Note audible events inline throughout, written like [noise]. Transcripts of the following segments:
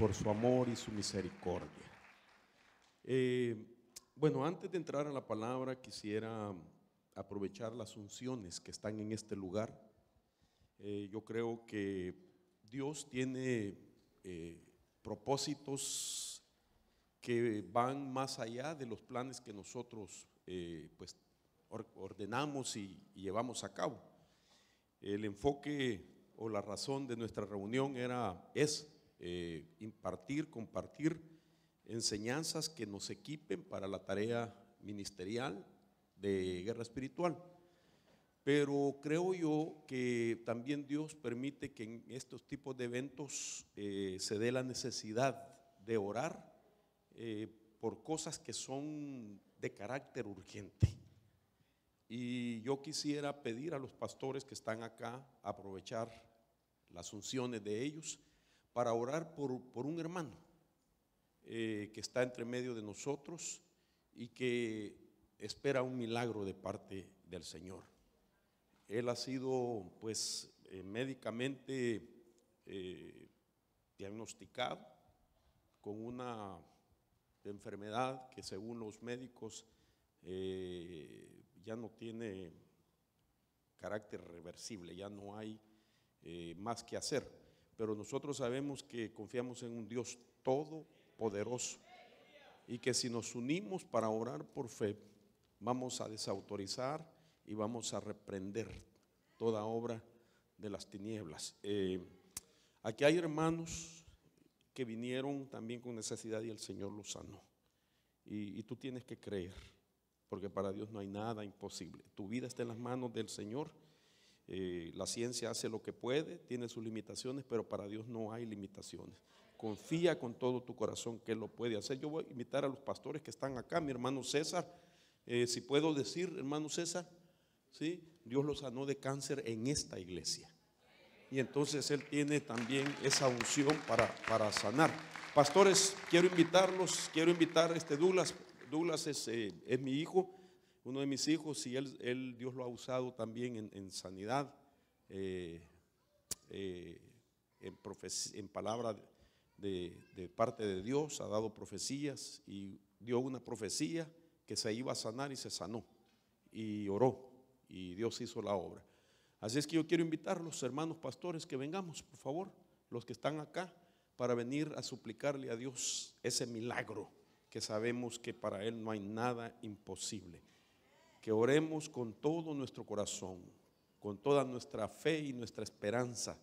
por su amor y su misericordia. Eh, bueno, antes de entrar a la palabra, quisiera aprovechar las unciones que están en este lugar. Eh, yo creo que Dios tiene eh, propósitos que van más allá de los planes que nosotros pues, ordenamos y, y llevamos a cabo. El enfoque o la razón de nuestra reunión era, es eh, impartir, compartir enseñanzas que nos equipen para la tarea ministerial de guerra espiritual. Pero creo yo que también Dios permite que en estos tipos de eventos eh, se dé la necesidad de orar eh, por cosas que son de carácter urgente. Y yo quisiera pedir a los pastores que están acá aprovechar las unciones de ellos para orar por, un hermano eh, que está entre medio de nosotros y que espera un milagro de parte del Señor. Él ha sido pues eh, médicamente eh, diagnosticado con una enfermedad que según los médicos ya no tiene carácter reversible, ya no hay más que hacer pero nosotros sabemos que confiamos en un Dios todopoderoso y que si nos unimos para orar por fe, vamos a desautorizar y vamos a reprender toda obra de las tinieblas. Eh, aquí hay hermanos que vinieron también con necesidad y el Señor los sanó. y tú tienes que creer, porque para Dios no hay nada imposible. Tu vida está en las manos del Señor eh, la ciencia hace lo que puede, tiene sus limitaciones, pero para Dios no hay limitaciones. Confía con todo tu corazón que lo puede hacer. Yo voy a invitar a los pastores que están acá, mi hermano César. Eh, si puedo decir, hermano César, ¿sí? Dios lo sanó de cáncer en esta iglesia. Y entonces Él tiene también esa unción para, para sanar. Pastores, quiero invitarlos, quiero invitar a este Douglas. Douglas es, eh, es mi hijo uno de mis hijos y él, Dios lo ha usado también en, sanidad, eh, eh, en, palabra de, de, parte de Dios, ha dado profecías y dio una profecía que se iba a sanar y se sanó y oró y Dios hizo la obra. Así es que yo quiero invitar a los hermanos pastores que vengamos, por favor, los que están acá, para venir a suplicarle a Dios ese milagro que sabemos que para Él no hay nada imposible que oremos con todo nuestro corazón, con toda nuestra fe y nuestra esperanza,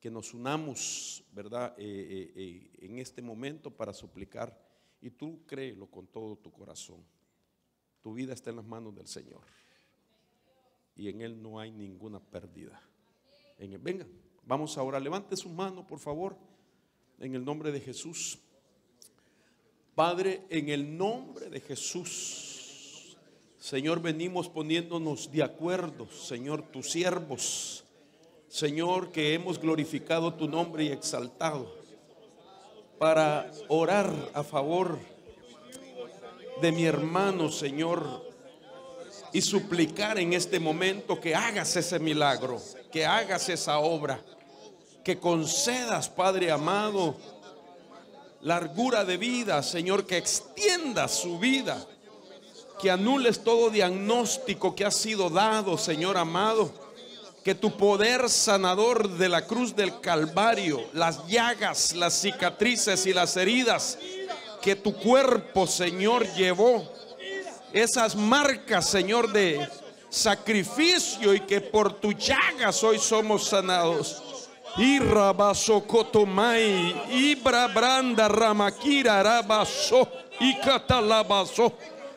que nos unamos, ¿verdad?, eh, eh, eh, en este momento para suplicar. Y tú créelo con todo tu corazón. Tu vida está en las manos del Señor. Y en Él no hay ninguna pérdida. En Venga, vamos ahora. Levante su mano, por favor, en el nombre de Jesús. Padre, en el nombre de Jesús. Señor, venimos poniéndonos de acuerdo, Señor, tus siervos. Señor, que hemos glorificado tu nombre y exaltado para orar a favor de mi hermano, Señor, y suplicar en este momento que hagas ese milagro, que hagas esa obra, que concedas, Padre amado, largura de vida, Señor, que extiendas su vida que anules todo diagnóstico que ha sido dado, Señor amado. Que tu poder sanador de la cruz del Calvario, las llagas, las cicatrices y las heridas que tu cuerpo, Señor, llevó, esas marcas, Señor, de sacrificio y que por tus llagas hoy somos sanados. Y y Brabranda, Ramakira, y Catalabaso.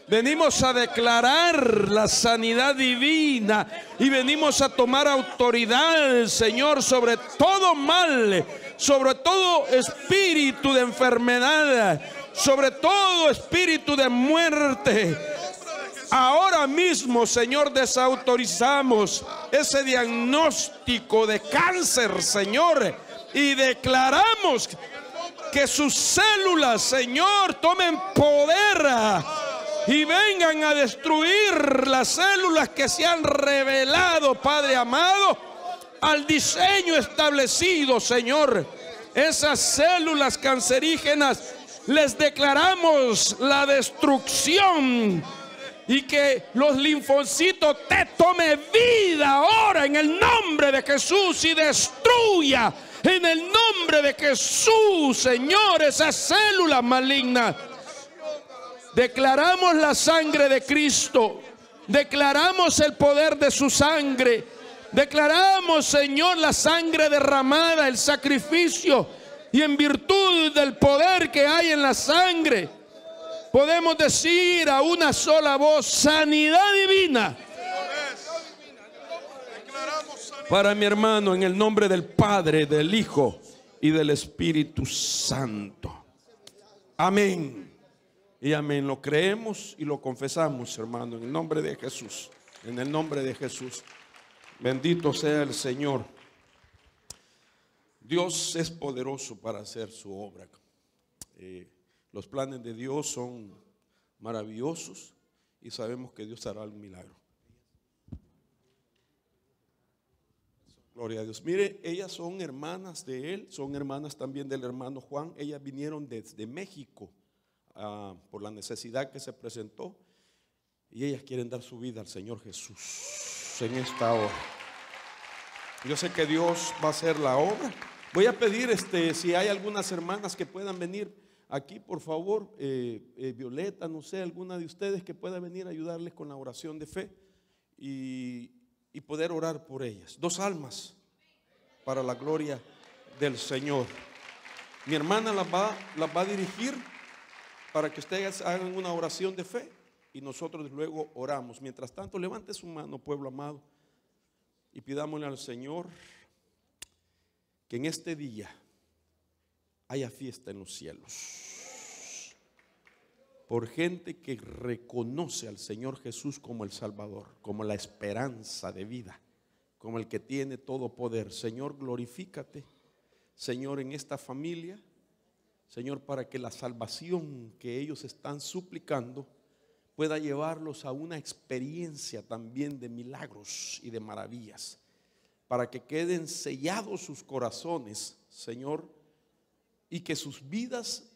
Venimos a declarar la sanidad divina y venimos a tomar autoridad, Señor, sobre todo mal, sobre todo espíritu de enfermedad, sobre todo espíritu de muerte. Ahora mismo, Señor, desautorizamos ese diagnóstico de cáncer, Señor, y declaramos que sus células, Señor, tomen poder y vengan a destruir las células que se han revelado, Padre amado, al diseño establecido, Señor. Esas células cancerígenas les declaramos la destrucción y que los linfocitos te tome vida ahora en el nombre de Jesús y destruya en el nombre de Jesús, Señor, esas células malignas. Declaramos la sangre de Cristo. Declaramos el poder de su sangre. Declaramos, Señor, la sangre derramada, el sacrificio. Y en virtud del poder que hay en la sangre, podemos decir a una sola voz, sanidad divina. Para mi hermano, en el nombre del Padre, del Hijo y del Espíritu Santo. Amén y amén. Lo creemos y lo confesamos, hermano, en el nombre de Jesús. En el nombre de Jesús. Bendito sea el Señor. Dios es poderoso para hacer su obra. Eh, los planes de Dios son maravillosos y sabemos que Dios hará el milagro. Gloria a Dios. Mire, ellas son hermanas de él, son hermanas también del hermano Juan. Ellas vinieron desde México por la necesidad que se presentó y ellas quieren dar su vida al Señor Jesús en esta hora. Yo sé que Dios va a hacer la obra. Voy a pedir este, si hay algunas hermanas que puedan venir aquí, por favor, eh, eh, Violeta, no sé, alguna de ustedes que pueda venir a ayudarles con la oración de fe y, poder orar por ellas. Dos almas para la gloria del Señor. Mi hermana las va a dirigir para que ustedes hagan una oración de fe y nosotros luego oramos. Mientras tanto, levante su mano, pueblo amado, y pidámosle al Señor que en este día haya fiesta en los cielos. Por gente que reconoce al Señor Jesús como el Salvador, como la esperanza de vida, como el que tiene todo poder. Señor, glorifícate. Señor, en esta familia Señor, para que la salvación que ellos están suplicando pueda llevarlos a una experiencia también de milagros y de maravillas, para que queden sellados sus corazones, Señor, y que sus vidas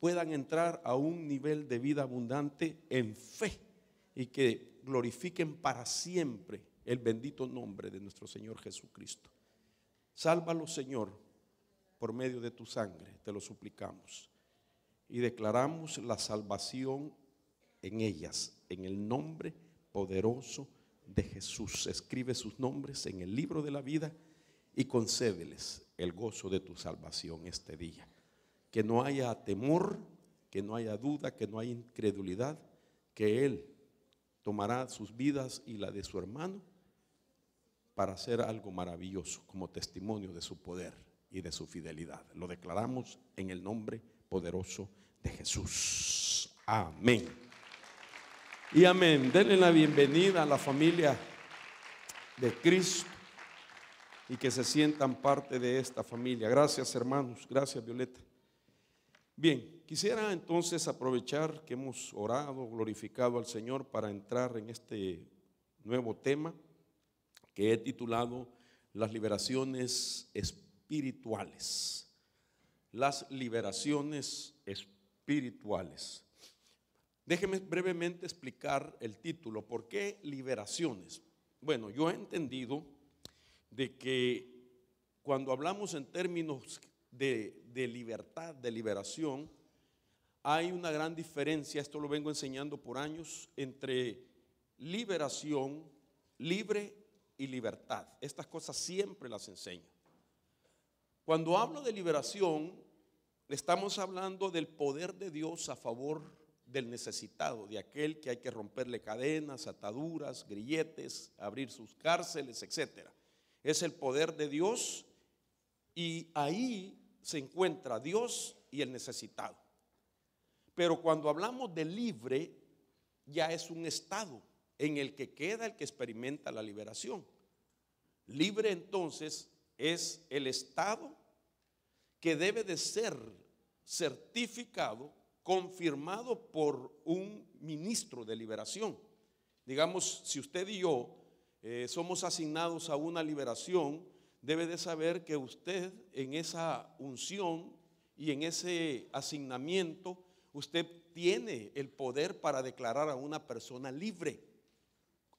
puedan entrar a un nivel de vida abundante en fe y que glorifiquen para siempre el bendito nombre de nuestro Señor Jesucristo. Sálvalos Señor, por medio de tu sangre, te lo suplicamos. Y declaramos la salvación en ellas, en el nombre poderoso de Jesús. Escribe sus nombres en el libro de la vida y concédeles el gozo de tu salvación este día. Que no haya temor, que no haya duda, que no haya incredulidad, que Él tomará sus vidas y la de su hermano para hacer algo maravilloso como testimonio de su poder y de su fidelidad. Lo declaramos en el nombre poderoso de Jesús. Amén. Y amén. Denle la bienvenida a la familia de Cristo y que se sientan parte de esta familia. Gracias hermanos, gracias Violeta. Bien, quisiera entonces aprovechar que hemos orado, glorificado al Señor para entrar en este nuevo tema que he titulado Las liberaciones espirituales espirituales. Las liberaciones espirituales. Déjeme brevemente explicar el título. ¿Por qué liberaciones? Bueno, yo he entendido de que cuando hablamos en términos de, libertad, de liberación, hay una gran diferencia, esto lo vengo enseñando por años, entre liberación, libre y libertad. Estas cosas siempre las enseño. Cuando hablo de liberación, estamos hablando del poder de Dios a favor del necesitado, de aquel que hay que romperle cadenas, ataduras, grilletes, abrir sus cárceles, etc. Es el poder de Dios y ahí se encuentra Dios y el necesitado. Pero cuando hablamos de libre, ya es un estado en el que queda el que experimenta la liberación. Libre entonces es el estado que debe de ser certificado, confirmado por un ministro de liberación. Digamos, si usted y yo eh, somos asignados a una liberación, debe de saber que usted en esa unción y en ese asignamiento, usted tiene el poder para declarar a una persona libre.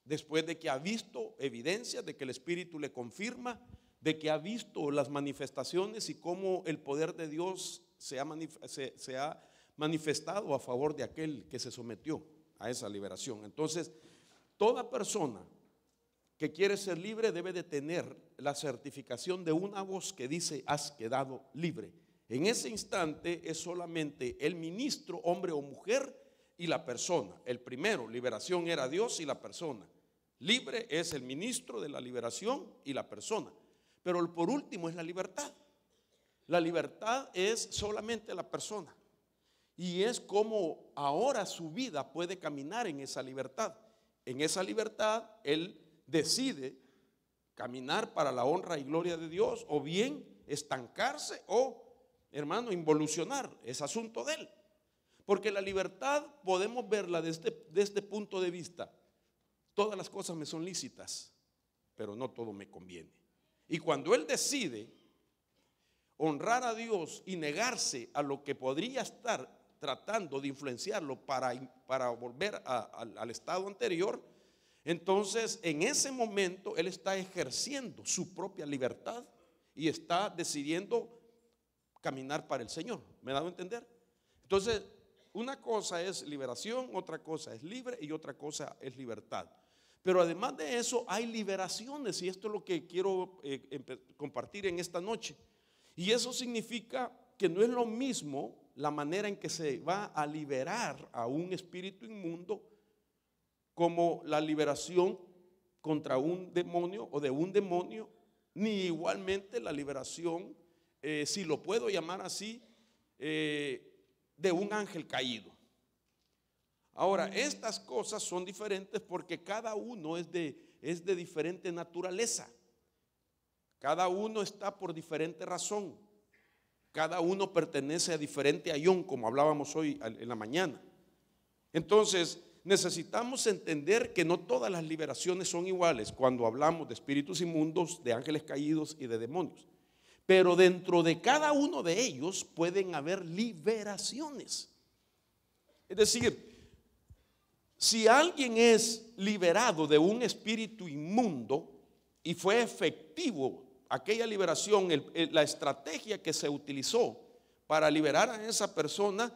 Después de que ha visto evidencia de que el Espíritu le confirma de que ha visto las manifestaciones y cómo el poder de Dios se ha, ha manifestado a favor de aquel que se sometió a esa liberación. Entonces, toda persona que quiere ser libre debe de tener la certificación de una voz que dice, has quedado libre. En ese instante es solamente el ministro, hombre o mujer, y la persona. El primero, liberación era Dios y la persona. Libre es el ministro de la liberación y la persona. Pero el por último es la libertad. La libertad es solamente la persona. Y es como ahora su vida puede caminar en esa libertad. En esa libertad él decide caminar para la honra y gloria de Dios o bien estancarse o, hermano, involucionar. Es asunto de él. Porque la libertad podemos verla desde este punto de vista. Todas las cosas me son lícitas, pero no todo me conviene. Y cuando él decide honrar a Dios y negarse a lo que podría estar tratando de influenciarlo para, para volver al estado anterior, entonces en ese momento él está ejerciendo su propia libertad y está decidiendo caminar para el Señor. ¿Me he dado a entender? Entonces, una cosa es liberación, otra cosa es libre y otra cosa es libertad. Pero además de eso hay liberaciones y esto es lo que quiero eh, compartir en esta noche. Y eso significa que no es lo mismo la manera en que se va a liberar a un espíritu inmundo como la liberación contra un demonio o de un demonio, ni igualmente la liberación, eh, si lo puedo llamar así, eh, de un ángel caído. Ahora, estas cosas son diferentes porque cada uno es de, es de diferente naturaleza. Cada uno está por diferente razón. Cada uno pertenece a diferente ayón, como hablábamos hoy en la mañana. Entonces, necesitamos entender que no todas las liberaciones son iguales cuando hablamos de espíritus inmundos, de ángeles caídos y de demonios. Pero dentro de cada uno de ellos pueden haber liberaciones. Es decir, si alguien es liberado de un espíritu inmundo y fue efectivo aquella liberación, la estrategia que se utilizó para liberar a esa persona,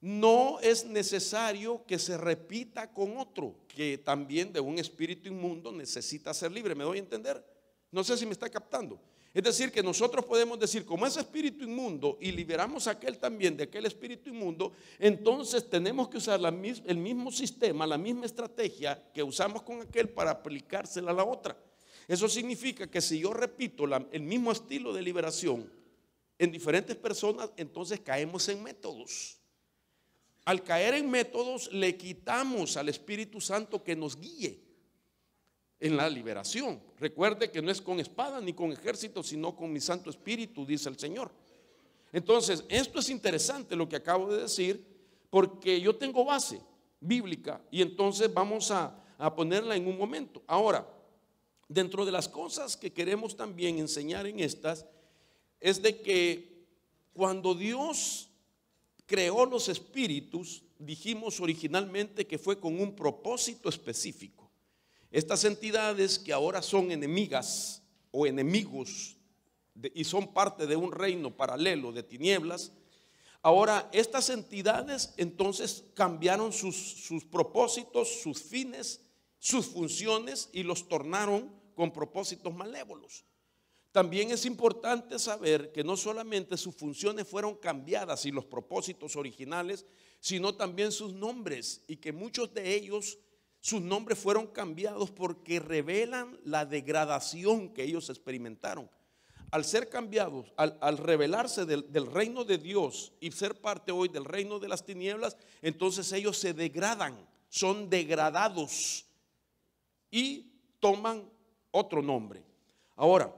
no es necesario que se repita con otro que también de un espíritu inmundo necesita ser libre. ¿Me doy a entender? No sé si me está captando. Es decir, que nosotros podemos decir, como es espíritu inmundo y liberamos a aquel también de aquel espíritu inmundo, entonces tenemos que usar el mismo sistema, la misma estrategia que usamos con aquel para aplicársela a la otra. Eso significa que si yo repito el mismo estilo de liberación en diferentes personas, entonces caemos en métodos. Al caer en métodos, le quitamos al Espíritu Santo que nos guíe en la liberación. Recuerde que no es con espada ni con ejército, sino con mi Santo Espíritu, dice el Señor. Entonces, esto es interesante lo que acabo de decir, porque yo tengo base bíblica y entonces vamos a, a ponerla en un momento. Ahora, dentro de las cosas que queremos también enseñar en estas, es de que cuando Dios creó los espíritus, dijimos originalmente que fue con un propósito específico. Estas entidades que ahora son enemigas o enemigos y son parte de un reino paralelo de tinieblas, ahora estas entidades entonces cambiaron sus, sus propósitos, sus fines, sus funciones y los tornaron con propósitos malévolos. También es importante saber que no solamente sus funciones fueron cambiadas y los propósitos originales, sino también sus nombres y que muchos de ellos sus nombres fueron cambiados porque revelan la degradación que ellos experimentaron. Al ser cambiados, al, al revelarse del, del reino de Dios y ser parte hoy del reino de las tinieblas, entonces ellos se degradan, son degradados y toman otro nombre. Ahora,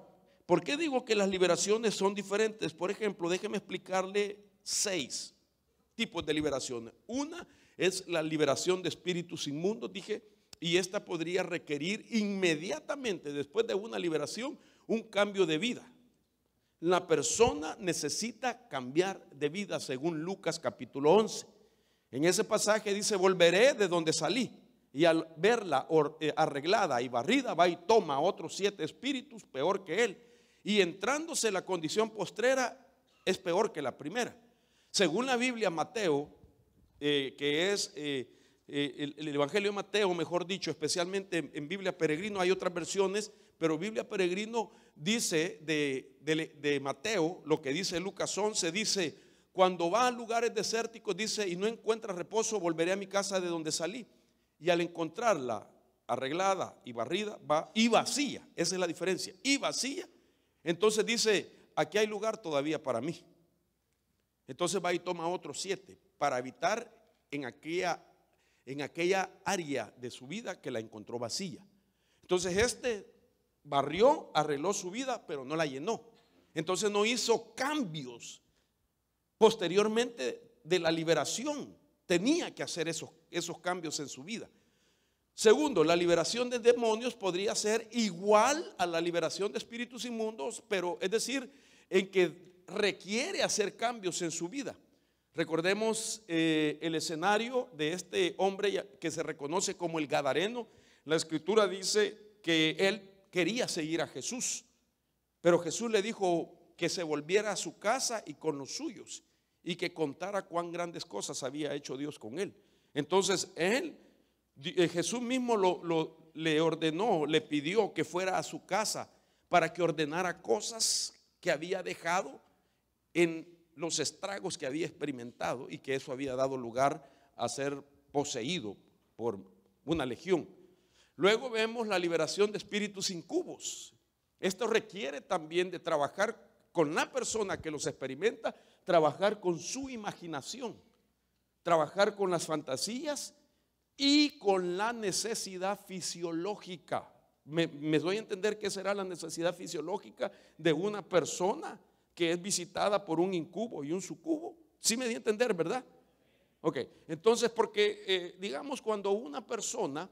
¿por qué digo que las liberaciones son diferentes? Por ejemplo, déjeme explicarle seis tipos de liberaciones. Una es la liberación de espíritus inmundos, dije, y esta podría requerir inmediatamente después de una liberación un cambio de vida. La persona necesita cambiar de vida según Lucas capítulo 11. En ese pasaje dice, volveré de donde salí. Y al verla eh, arreglada y barrida, va y toma otros siete espíritus peor que él. Y entrándose la condición postrera es peor que la primera. Según la Biblia, Mateo eh, que es eh, eh, el, Evangelio de Mateo, mejor dicho, especialmente en, Biblia Peregrino, hay otras versiones, pero Biblia Peregrino dice de, de Mateo, lo que dice Lucas 11, dice, cuando va a lugares desérticos, dice, y no encuentra reposo, volveré a mi casa de donde salí. Y al encontrarla arreglada y barrida, va y vacía, esa es la diferencia, y vacía, entonces dice, aquí hay lugar todavía para mí. Entonces va y toma otros siete para evitar en aquella, en aquella área de su vida que la encontró vacía. Entonces este barrió, arregló su vida, pero no la llenó. Entonces no hizo cambios posteriormente de la liberación. Tenía que hacer esos cambios en su vida. Segundo, la liberación de demonios podría ser igual a la liberación de espíritus inmundos, pero es decir, en que requiere hacer cambios en su vida. Recordemos eh, el escenario de este hombre que se reconoce como el Gadareno. La escritura dice que él quería seguir a Jesús, pero Jesús le dijo que se volviera a su casa y con los suyos y que contara cuán grandes cosas había hecho Dios con él. Entonces él, eh, Jesús mismo le ordenó, le pidió que fuera a su casa para que ordenara cosas que había dejado en los estragos que había experimentado y que eso había dado lugar a ser poseído por una legión. Luego vemos la liberación de espíritus incubos. Esto requiere también de trabajar con la persona que los experimenta, trabajar con su imaginación, trabajar con las fantasías y con la necesidad fisiológica. ¿Me, doy a entender qué será la necesidad fisiológica de una persona? que es visitada por un incubo y un sucubo. ¿Sí me di a entender, verdad? Ok, entonces porque eh, digamos cuando una persona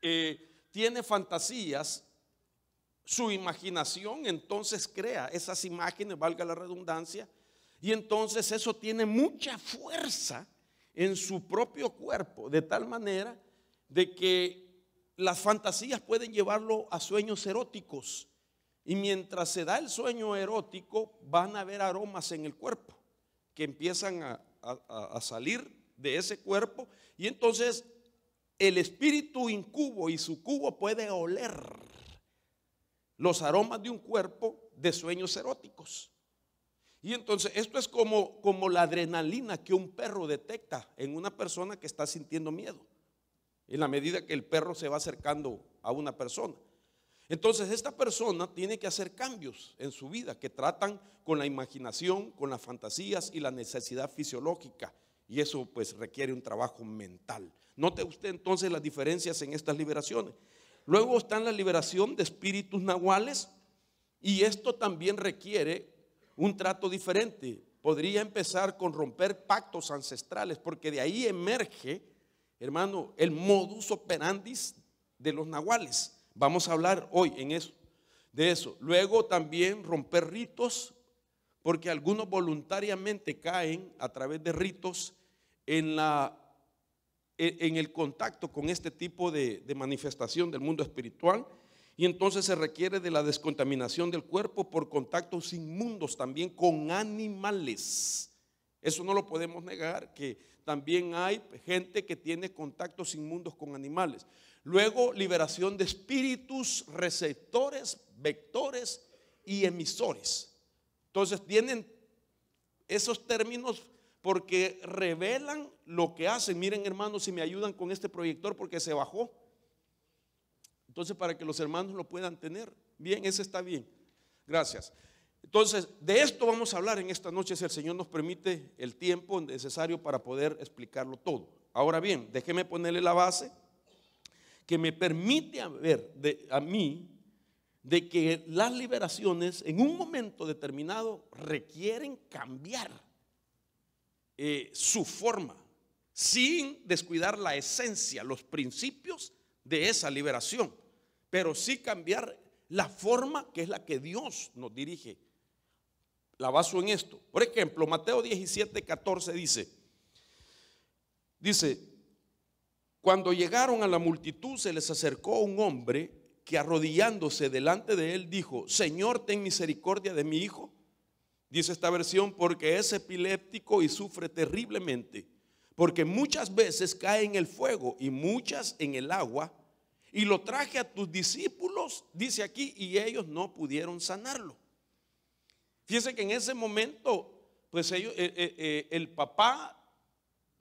eh, tiene fantasías, su imaginación entonces crea esas imágenes, valga la redundancia, y entonces eso tiene mucha fuerza en su propio cuerpo, de tal manera de que las fantasías pueden llevarlo a sueños eróticos y mientras se da el sueño erótico, van a haber aromas en el cuerpo que empiezan a, salir de ese cuerpo. Y entonces el espíritu incubo y su cubo puede oler los aromas de un cuerpo de sueños eróticos. Y entonces esto es como, como la adrenalina que un perro detecta en una persona que está sintiendo miedo, en la medida que el perro se va acercando a una persona. Entonces esta persona tiene que hacer cambios en su vida que tratan con la imaginación, con las fantasías y la necesidad fisiológica. Y eso pues requiere un trabajo mental. Note usted entonces las diferencias en estas liberaciones. Luego está la liberación de espíritus nahuales y esto también requiere un trato diferente. Podría empezar con romper pactos ancestrales porque de ahí emerge, hermano, el modus operandis de los nahuales. Vamos a hablar hoy en eso, de eso. Luego también romper ritos, porque algunos voluntariamente caen a través de ritos en, la, e, en el contacto con este tipo de, de manifestación del mundo espiritual. Y entonces se requiere de la descontaminación del cuerpo por contactos inmundos también con animales. Eso no lo podemos negar, que también hay gente que tiene contactos inmundos con animales. Luego, liberación de espíritus, receptores, vectores y emisores. Entonces, tienen esos términos porque revelan lo que hacen. Miren, hermanos, si me ayudan con este proyector porque se bajó. Entonces, para que los hermanos lo puedan tener. Bien, ese está bien. Gracias. Entonces, de esto vamos a hablar en esta noche si el Señor nos permite el tiempo necesario para poder explicarlo todo. Ahora bien, déjeme ponerle la base que me permite a ver a mí de que las liberaciones en un momento determinado requieren cambiar eh, su forma sin descuidar la esencia, los principios de esa liberación, pero sí cambiar la forma que es la que Dios nos dirige la baso en esto. Por ejemplo, Mateo 17, 14 dice, dice, cuando llegaron a la multitud se les acercó un hombre que arrodillándose delante de él dijo, Señor, ten misericordia de mi hijo. Dice esta versión, porque es epiléptico y sufre terriblemente, porque muchas veces cae en el fuego y muchas en el agua, y lo traje a tus discípulos, dice aquí, y ellos no pudieron sanarlo. Fíjense que en ese momento, pues eh, eh, eh, el papá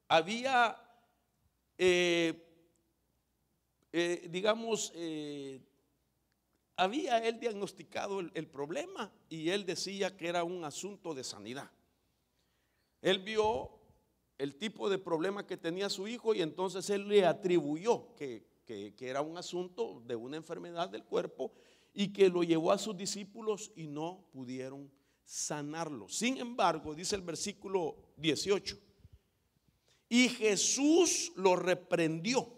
había, digamos, había él diagnosticado el, problema y él decía que era un asunto de sanidad. Él vio el tipo de problema que tenía su hijo y entonces él le atribuyó que, era un asunto de una enfermedad del cuerpo y que lo llevó a sus discípulos y no pudieron sanarlo. Sin embargo, dice el versículo 18, y Jesús lo reprendió.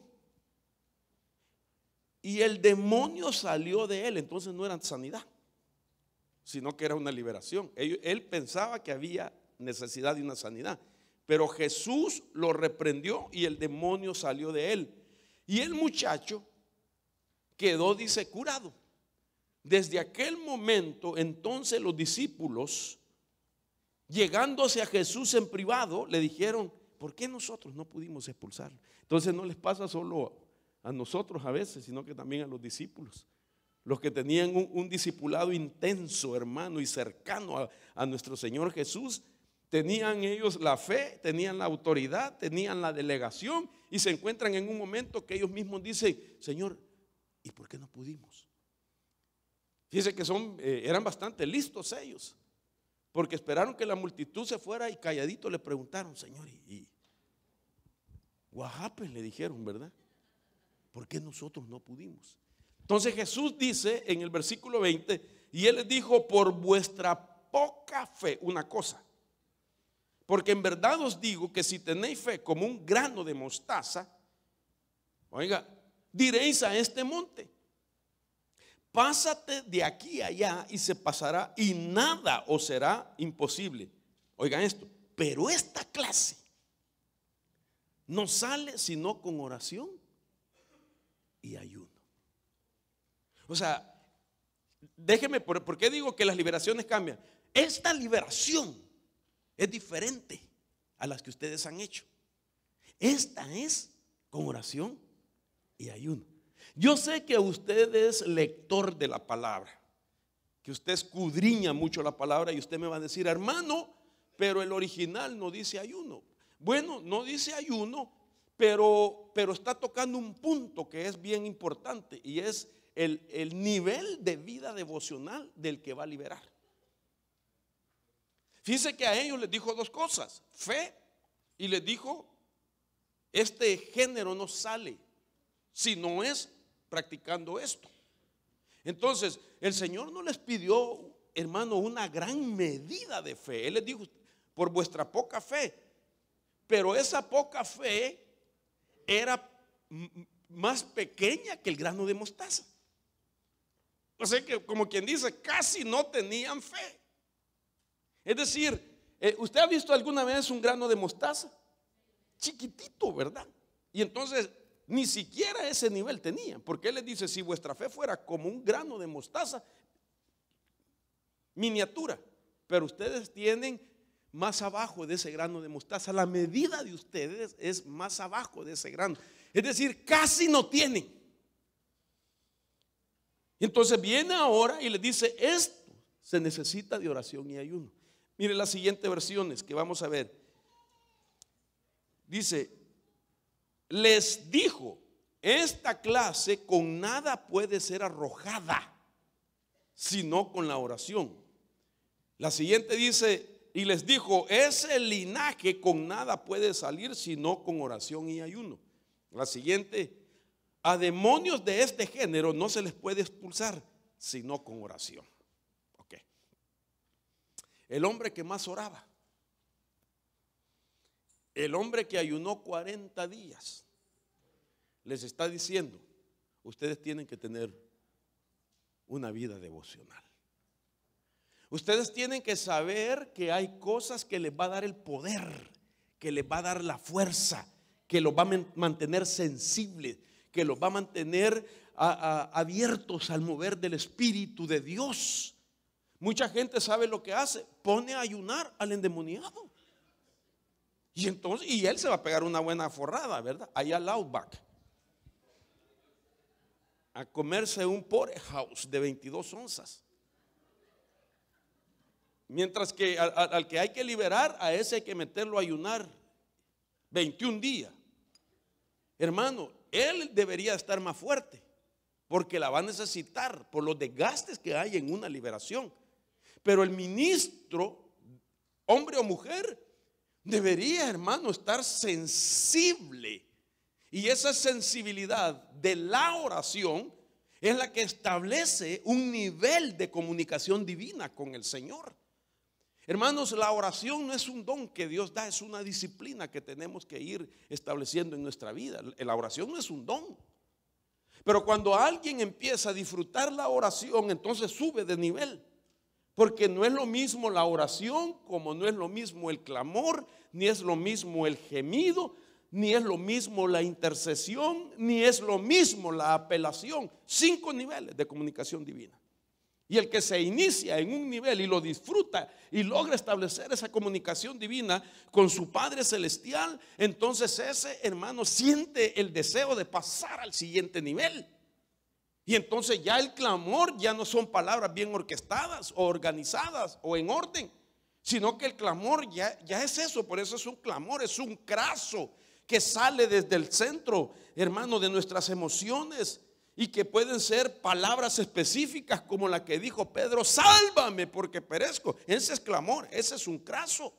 Y el demonio salió de él, entonces no era sanidad, sino que era una liberación. Él, él pensaba que había necesidad de una sanidad, pero Jesús lo reprendió y el demonio salió de él. Y el muchacho quedó, dice, curado. Desde aquel momento, entonces los discípulos, llegándose a Jesús en privado, le dijeron, ¿por qué nosotros no pudimos expulsarlo? Entonces no les pasa solo a nosotros a veces, sino que también a los discípulos. Los que tenían un, discipulado intenso, hermano, y cercano a, a nuestro Señor Jesús, tenían ellos la fe, tenían la autoridad, tenían la delegación, y se encuentran en un momento que ellos mismos dicen, Señor, ¿y por qué no pudimos? Dice que son, eh, eran bastante listos ellos, porque esperaron que la multitud se fuera y calladito le preguntaron, Señor, y, Guajapes le dijeron, ¿verdad? ¿Por qué nosotros no pudimos? Entonces Jesús dice en el versículo 20, y él les dijo, por vuestra poca fe, una cosa, porque en verdad os digo que si tenéis fe como un grano de mostaza, oiga, diréis a este monte, pásate de aquí allá y se pasará y nada o será imposible. Oigan esto, pero esta clase no sale sino con oración y ayuno. O sea, déjeme, ¿por qué digo que las liberaciones cambian? Esta liberación es diferente a las que ustedes han hecho. Esta es con oración y ayuno. Yo sé que usted es lector de la palabra, que usted escudriña mucho la palabra y usted me va a decir, hermano, pero el original no dice ayuno. Bueno, no dice ayuno, pero, pero está tocando un punto que es bien importante y es el, el nivel de vida devocional del que va a liberar. Fíjese que a ellos les dijo dos cosas, fe y les dijo, este género no sale si no es practicando esto. Entonces, el Señor no les pidió, hermano, una gran medida de fe. Él les dijo, por vuestra poca fe. Pero esa poca fe era más pequeña que el grano de mostaza. O sea que, como quien dice, casi no tenían fe. Es decir, eh, ¿usted ha visto alguna vez un grano de mostaza? Chiquitito, ¿verdad? Y entonces ni siquiera ese nivel tenía porque Él les dice, si vuestra fe fuera como un grano de mostaza, miniatura, pero ustedes tienen más abajo de ese grano de mostaza, la medida de ustedes es más abajo de ese grano, es decir, casi no tienen. Entonces viene ahora y le dice, esto se necesita de oración y ayuno. Mire las siguientes versiones que vamos a ver. Dice, les dijo, esta clase con nada puede ser arrojada, sino con la oración. La siguiente dice, y les dijo, ese linaje con nada puede salir sino con oración y ayuno. La siguiente, a demonios de este género no se les puede expulsar sino con oración. El hombre que más oraba el hombre que ayunó 40 días les está diciendo, ustedes tienen que tener una vida devocional. Ustedes tienen que saber que hay cosas que les va a dar el poder, que les va a dar la fuerza, que los va a mantener sensibles, que los va a mantener abiertos al mover del Espíritu de Dios. Mucha gente sabe lo que hace, pone a ayunar al endemoniado. Y entonces, y él se va a pegar una buena forrada, ¿verdad? Allá al Outback. A comerse un house de 22 onzas. Mientras que al, al, que hay que liberar, a ese hay que meterlo a ayunar 21 días. Hermano, él debería estar más fuerte, porque la va a necesitar por los desgastes que hay en una liberación. Pero el ministro, hombre o mujer, Debería, hermano, estar sensible. Y esa sensibilidad de la oración es la que establece un nivel de comunicación divina con el Señor. Hermanos, la oración no es un don que Dios da, es una disciplina que tenemos que ir estableciendo en nuestra vida. La oración no es un don. Pero cuando alguien empieza a disfrutar la oración, entonces sube de nivel. Porque no es lo mismo la oración, como no es lo mismo el clamor, ni es lo mismo el gemido, ni es lo mismo la intercesión, ni es lo mismo la apelación. Cinco niveles de comunicación divina. Y el que se inicia en un nivel y lo disfruta y logra establecer esa comunicación divina con su Padre Celestial, entonces ese hermano siente el deseo de pasar al siguiente nivel. Y entonces ya el clamor ya no son palabras bien orquestadas o organizadas o en orden, sino que el clamor ya, ya es eso, por eso es un clamor, es un craso que sale desde el centro, hermano, de nuestras emociones y que pueden ser palabras específicas como la que dijo Pedro, sálvame porque perezco. Ese es clamor, ese es un craso.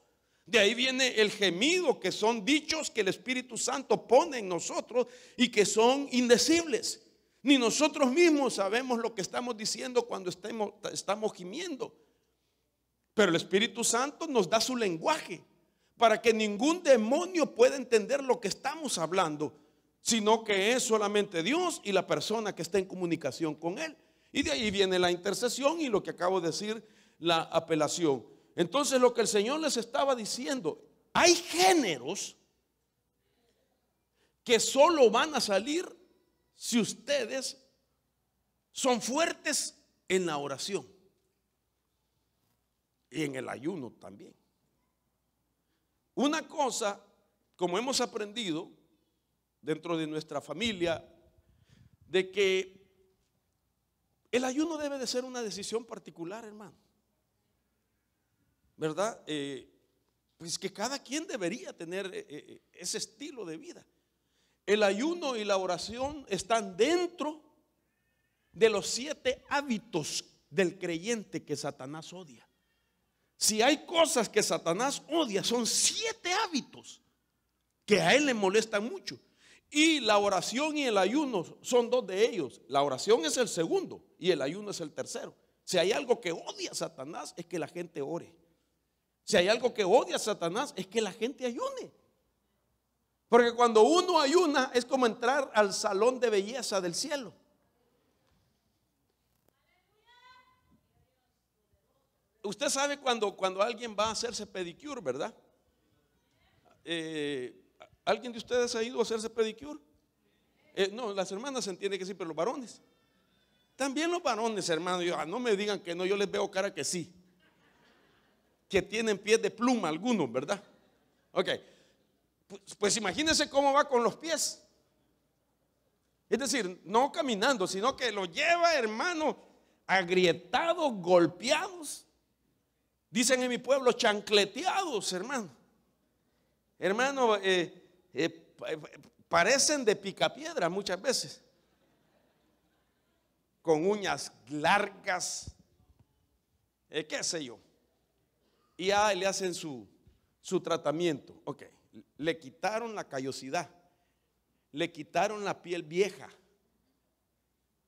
De ahí viene el gemido, que son dichos que el Espíritu Santo pone en nosotros y que son indecibles. Ni nosotros mismos sabemos lo que estamos diciendo cuando estamos gimiendo. Pero el Espíritu Santo nos da su lenguaje para que ningún demonio pueda entender lo que estamos hablando, sino que es solamente Dios y la persona que está en comunicación con Él. Y de ahí viene la intercesión y lo que acabo de decir, la apelación. Entonces lo que el Señor les estaba diciendo, hay géneros que solo van a salir si ustedes son fuertes en la oración y en el ayuno también. Una cosa, como hemos aprendido dentro de nuestra familia, de que el ayuno debe de ser una decisión particular, hermano. ¿Verdad? Eh, pues que cada quien debería tener eh, eh, ese estilo de vida. El ayuno y la oración están dentro de los siete hábitos del creyente que Satanás odia. Si hay cosas que Satanás odia, son siete hábitos que a él le molestan mucho. Y la oración y el ayuno son dos de ellos. La oración es el segundo y el ayuno es el tercero. Si hay algo que odia Satanás es que la gente ore. Si hay algo que odia Satanás es que la gente ayune. Porque cuando uno ayuna es como entrar al salón de belleza del cielo. Usted sabe cuando, cuando alguien va a hacerse pedicure, ¿verdad? Eh, ¿Alguien de ustedes ha ido a hacerse pedicure? Eh, no, las hermanas se entiende que sí, pero los varones. También los varones, hermano, ah, no me digan que no, yo les veo cara que sí. Que tienen pies de pluma algunos, ¿verdad? Ok. Pues, pues imagínense cómo va con los pies. Es decir, no caminando, sino que lo lleva, hermano, agrietados, golpeados. Dicen en mi pueblo, chancleteados, hermano. Hermano, eh, eh, eh, parecen de picapiedra muchas veces. Con uñas largas, qué sé yo. Y ahí le hacen su, su tratamiento. Ok le quitaron la callosidad, le quitaron la piel vieja,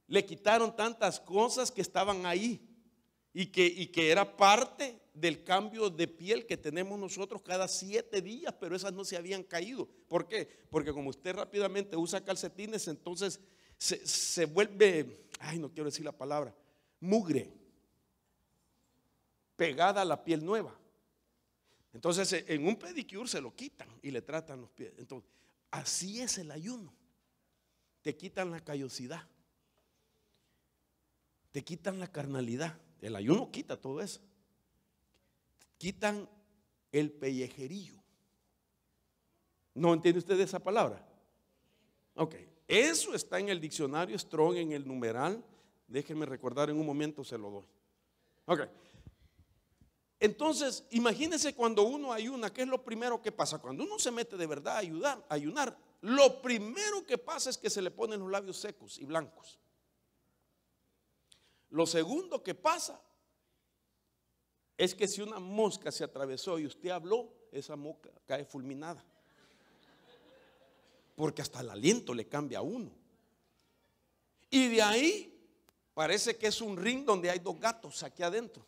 le quitaron tantas cosas que estaban ahí y que, era parte del cambio de piel que tenemos nosotros cada siete días, pero esas no se habían caído. ¿Por qué? Porque como usted rápidamente usa calcetines, entonces se, se vuelve, ay, no quiero decir la palabra, mugre, pegada a la piel nueva. Entonces eh, en un pedicure se lo quitan y le tratan los pies. Entonces, así es el ayuno. Te quitan la callosidad. Te quitan la carnalidad. El ayuno quita todo eso. Quitan el pellejerillo ¿No entiende usted esa palabra? Ok, eso está en el diccionario Strong, en el numeral. Déjenme recordar en un momento, se lo doy. Ok, entonces, imagínense cuando uno ayuna, ¿qué es lo primero que pasa? Cuando uno se mete de verdad a, ayudar, a ayunar, lo primero que pasa es que se le ponen los labios secos y blancos. Lo segundo que pasa es que si una mosca se atravesó y usted habló, esa mosca cae fulminada. Porque hasta el aliento le cambia a uno. Y de ahí parece que es un ring donde hay dos gatos aquí adentro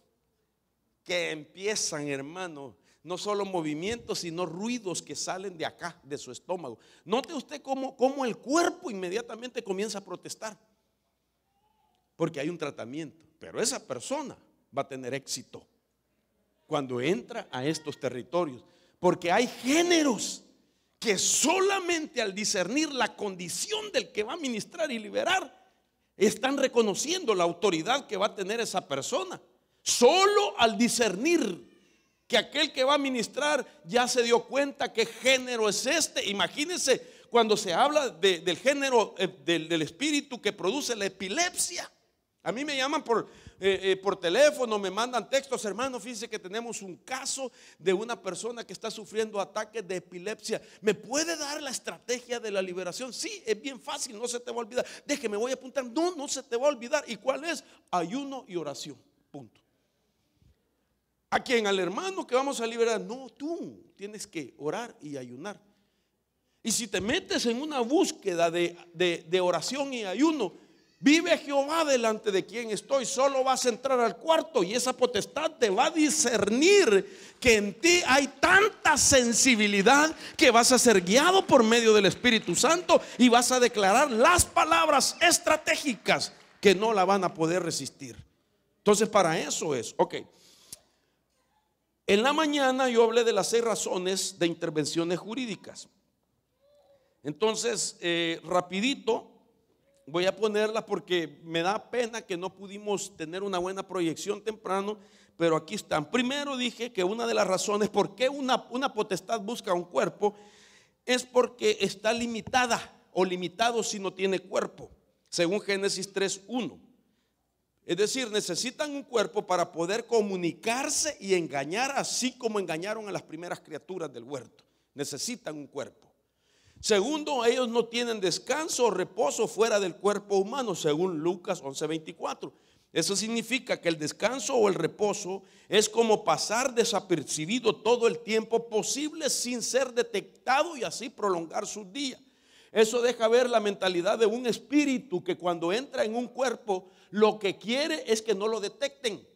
que empiezan, hermano, no solo movimientos, sino ruidos que salen de acá, de su estómago. Note usted cómo, el cuerpo inmediatamente comienza a protestar, porque hay un tratamiento, pero esa persona va a tener éxito cuando entra a estos territorios, porque hay géneros que solamente al discernir la condición del que va a ministrar y liberar, están reconociendo la autoridad que va a tener esa persona. Solo al discernir que aquel que va a ministrar ya se dio cuenta qué género es este. Imagínense cuando se habla del género eh, del, espíritu que produce la epilepsia. A mí me llaman por, eh, eh, por teléfono, me mandan textos, hermano, fíjese que tenemos un caso de una persona que está sufriendo ataques de epilepsia. ¿Me puede dar la estrategia de la liberación? Sí, es bien fácil, no se te va a olvidar. Déjeme, voy a apuntar. No, no se te va a olvidar. ¿Y cuál es? Ayuno y oración. Punto. ¿A quién? Al hermano que vamos a liberar. No, tú tienes que orar y ayunar. Y si te metes en una búsqueda de, de oración y ayuno, vive Jehová delante de quien estoy, solo vas a entrar al cuarto y esa potestad te va a discernir que en ti hay tanta sensibilidad que vas a ser guiado por medio del Espíritu Santo y vas a declarar las palabras estratégicas que no la van a poder resistir. Entonces para eso es, ok. En la mañana yo hablé de las seis razones de intervenciones jurídicas. Entonces, eh, rapidito, voy a ponerla porque me da pena que no pudimos tener una buena proyección temprano, pero aquí están. Primero dije que una de las razones por qué una, una potestad busca un cuerpo es porque está limitada o limitado si no tiene cuerpo, según Génesis 3.1. Es decir, necesitan un cuerpo para poder comunicarse y engañar, así como engañaron a las primeras criaturas del huerto. Necesitan un cuerpo. Segundo, ellos no tienen descanso o reposo fuera del cuerpo humano, según Lucas 11:24. Eso significa que el descanso o el reposo es como pasar desapercibido todo el tiempo posible sin ser detectado y así prolongar sus días. Eso deja ver la mentalidad de un espíritu que cuando entra en un cuerpo lo que quiere es que no lo detecten.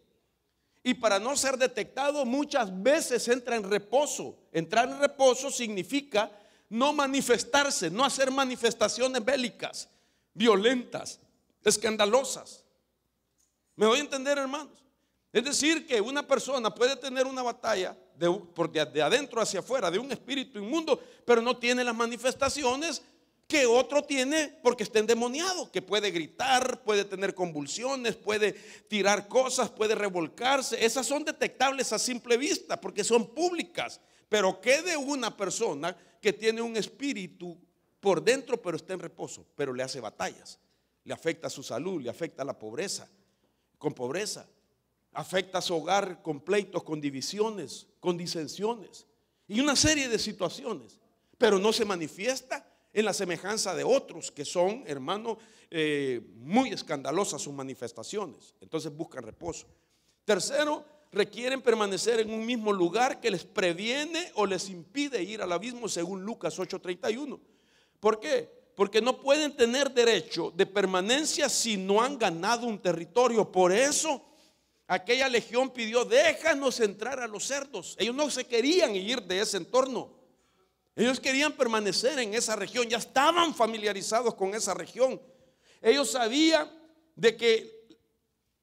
Y para no ser detectado muchas veces entra en reposo. Entrar en reposo significa no manifestarse, no hacer manifestaciones bélicas, violentas, escandalosas. ¿Me voy a entender, hermanos? Es decir, que una persona puede tener una batalla de, de adentro hacia afuera de un espíritu inmundo, pero no tiene las manifestaciones que otro tiene porque está endemoniado, que puede gritar, puede tener convulsiones, puede tirar cosas, puede revolcarse. Esas son detectables a simple vista porque son públicas. Pero ¿qué de una persona que tiene un espíritu por dentro pero está en reposo, pero le hace batallas? Le afecta su salud, le afecta la pobreza, con pobreza. Afecta a su hogar con pleitos, con divisiones, con disensiones y una serie de situaciones. Pero no se manifiesta en la semejanza de otros que son, hermano, eh, muy escandalosas sus manifestaciones. Entonces buscan reposo. Tercero, requieren permanecer en un mismo lugar que les previene o les impide ir al abismo, según Lucas 8:31. ¿Por qué? Porque no pueden tener derecho de permanencia si no han ganado un territorio. Por eso aquella legión pidió, déjanos entrar a los cerdos. Ellos no se querían ir de ese entorno. Ellos querían permanecer en esa región, ya estaban familiarizados con esa región. Ellos sabían de que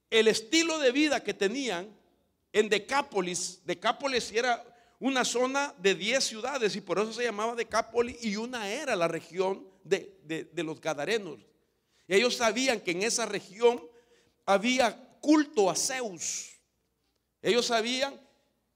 el estilo de vida que tenían en Decápolis, Decápolis era una zona de 10 ciudades y por eso se llamaba Decápolis y una era la región de, de los Gadarenos. Ellos sabían que en esa región había culto a Zeus. Ellos sabían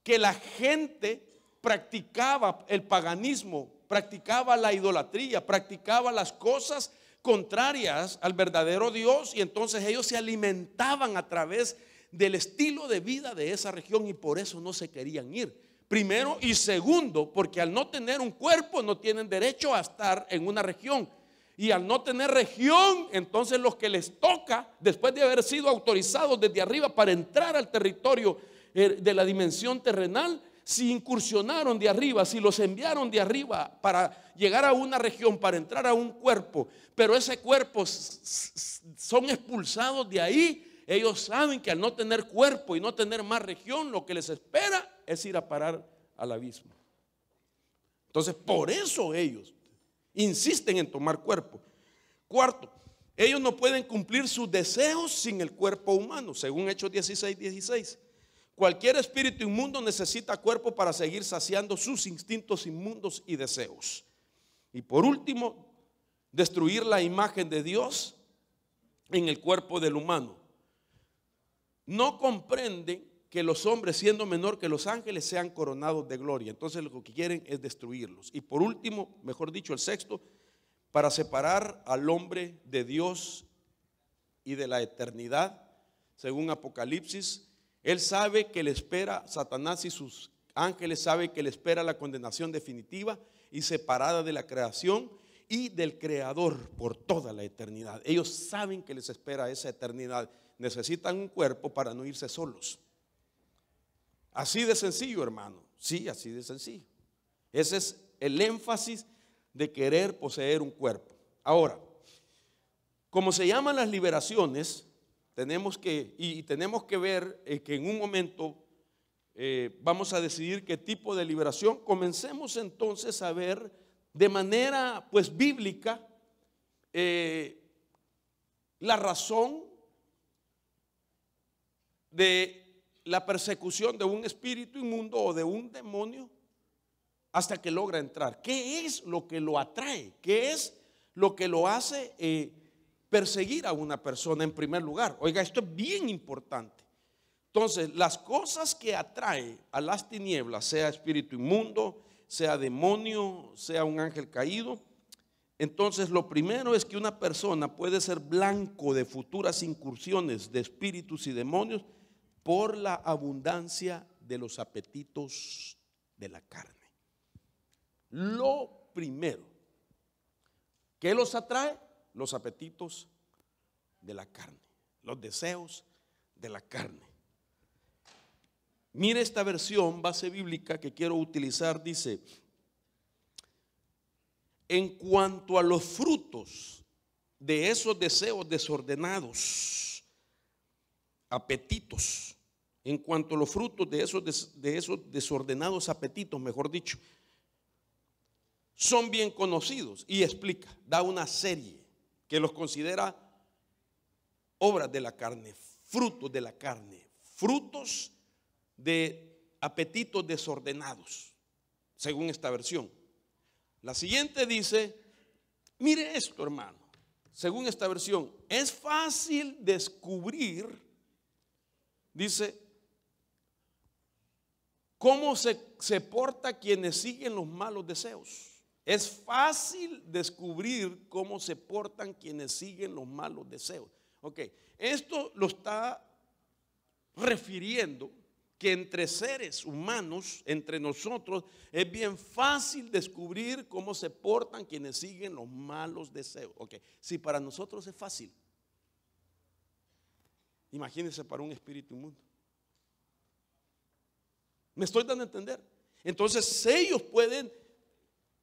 que la gente practicaba el paganismo, practicaba la idolatría, practicaba las cosas contrarias al verdadero Dios y entonces ellos se alimentaban a través del estilo de vida de esa región y por eso no se querían ir. Primero y segundo, porque al no tener un cuerpo no tienen derecho a estar en una región. Y al no tener región, entonces los que les toca, después de haber sido autorizados desde arriba para entrar al territorio eh, de la dimensión terrenal, si incursionaron de arriba, si los enviaron de arriba para llegar a una región, para entrar a un cuerpo, pero ese cuerpo son expulsados de ahí, ellos saben que al no tener cuerpo y no tener más región, lo que les espera es ir a parar al abismo. Entonces, por eso ellos insisten en tomar cuerpo. Cuarto, ellos no pueden cumplir sus deseos sin el cuerpo humano, según Hechos 16, 16. Cualquier espíritu inmundo necesita cuerpo para seguir saciando sus instintos inmundos y deseos. Y por último, destruir la imagen de Dios en el cuerpo del humano. No comprenden que los hombres, siendo menor que los ángeles, sean coronados de gloria. Entonces lo que quieren es destruirlos. Y por último, mejor dicho, el sexto, para separar al hombre de Dios y de la eternidad, según Apocalipsis él sabe que le espera Satanás y sus ángeles, sabe que le espera la condenación definitiva y separada de la creación y del Creador por toda la eternidad. Ellos saben que les espera esa eternidad. Necesitan un cuerpo para no irse solos. Así de sencillo, hermano. Sí, así de sencillo. Ese es el énfasis de querer poseer un cuerpo. Ahora, como se llaman las liberaciones, que, y tenemos que ver eh, que en un momento eh, vamos a decidir qué tipo de liberación. Comencemos entonces a ver de manera pues bíblica eh, la razón de la persecución de un espíritu inmundo o de un demonio hasta que logra entrar. ¿Qué es lo que lo atrae? ¿Qué es lo que lo hace perseguir a una persona en primer lugar. Oiga, esto es bien importante. Entonces, las cosas que atrae a las tinieblas, sea espíritu inmundo, sea demonio, sea un ángel caído, entonces lo primero es que una persona puede ser blanco de futuras incursiones de espíritus y demonios por la abundancia de los apetitos de la carne. Lo primero ¿qué los atrae los apetitos de la carne, los deseos de la carne. Mire esta versión, base bíblica que quiero utilizar, dice, en cuanto a los frutos de esos deseos desordenados, apetitos, en cuanto a los frutos de esos, de esos desordenados apetitos, mejor dicho, son bien conocidos y explica, da una serie que los considera obras de la carne, frutos de la carne, frutos de apetitos desordenados, según esta versión. La siguiente dice, mire esto hermano, según esta versión, es fácil descubrir, dice, cómo se, se porta quienes siguen los malos deseos. Es fácil descubrir cómo se portan quienes siguen los malos deseos. Ok, esto lo está refiriendo que entre seres humanos, entre nosotros, es bien fácil descubrir cómo se portan quienes siguen los malos deseos. Ok, si para nosotros es fácil, imagínense para un espíritu inmundo. ¿Me estoy dando a entender? Entonces ellos pueden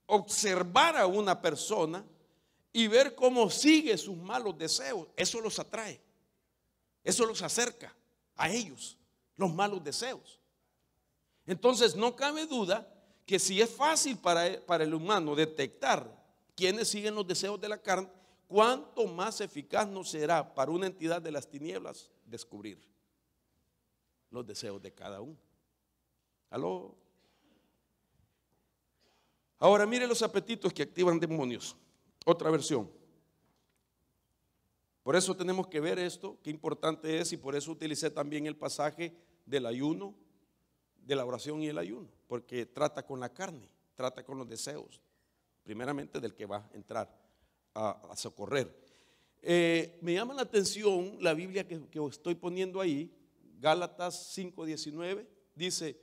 observar a una persona y ver cómo sigue sus malos deseos. Eso los atrae. Eso los acerca a ellos, los malos deseos. Entonces no cabe duda que si es fácil para, para el humano detectar quiénes siguen los deseos de la carne, cuánto más eficaz no será para una entidad de las tinieblas descubrir los deseos de cada uno. ¿Aló? Ahora mire los apetitos que activan demonios. Otra versión. Por eso tenemos que ver esto, qué importante es, y por eso utilicé también el pasaje del ayuno, de la oración y el ayuno, porque trata con la carne, trata con los deseos, primeramente del que va a entrar a, socorrer. Eh, me llama la atención la Biblia que, que estoy poniendo ahí, Gálatas 5:19, dice,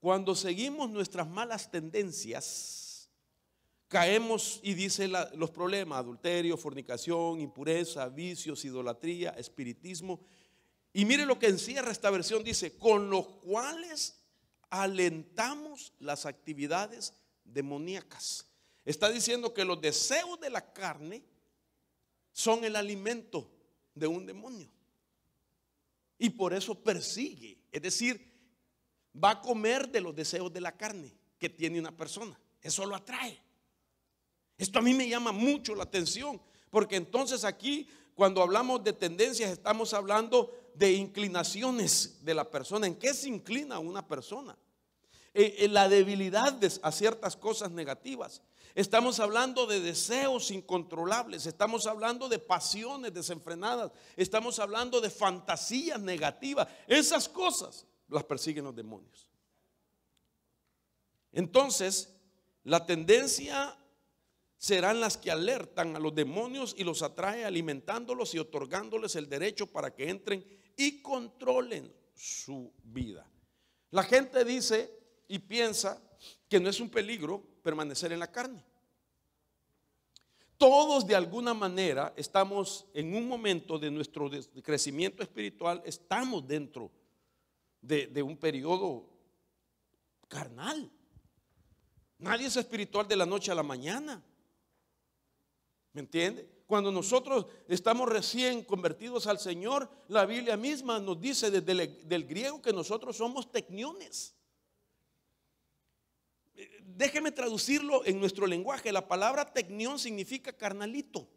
cuando seguimos nuestras malas tendencias, caemos y dice los problemas, adulterio, fornicación, impureza, vicios, idolatría, espiritismo. Y mire lo que encierra esta versión, dice, con los cuales alentamos las actividades demoníacas. Está diciendo que los deseos de la carne son el alimento de un demonio. Y por eso persigue. Es decir, va a comer de los deseos de la carne que tiene una persona. Eso lo atrae. Esto a mí me llama mucho la atención, porque entonces aquí, cuando hablamos de tendencias, estamos hablando de inclinaciones de la persona. ¿En qué se inclina una persona? Eh, en la debilidad a ciertas cosas negativas. Estamos hablando de deseos incontrolables, estamos hablando de pasiones desenfrenadas, estamos hablando de fantasías negativas. Esas cosas las persiguen los demonios. Entonces, la tendencia serán las que alertan a los demonios y los atrae alimentándolos y otorgándoles el derecho para que entren y controlen su vida. La gente dice y piensa que no es un peligro permanecer en la carne. Todos de alguna manera estamos en un momento de nuestro crecimiento espiritual, estamos dentro de, un periodo carnal. Nadie es espiritual de la noche a la mañana. ¿Me entiende? Cuando nosotros estamos recién convertidos al Señor, la Biblia misma nos dice desde el del griego que nosotros somos tecniones. Eh, déjeme traducirlo en nuestro lenguaje. La palabra tecnión significa carnalito.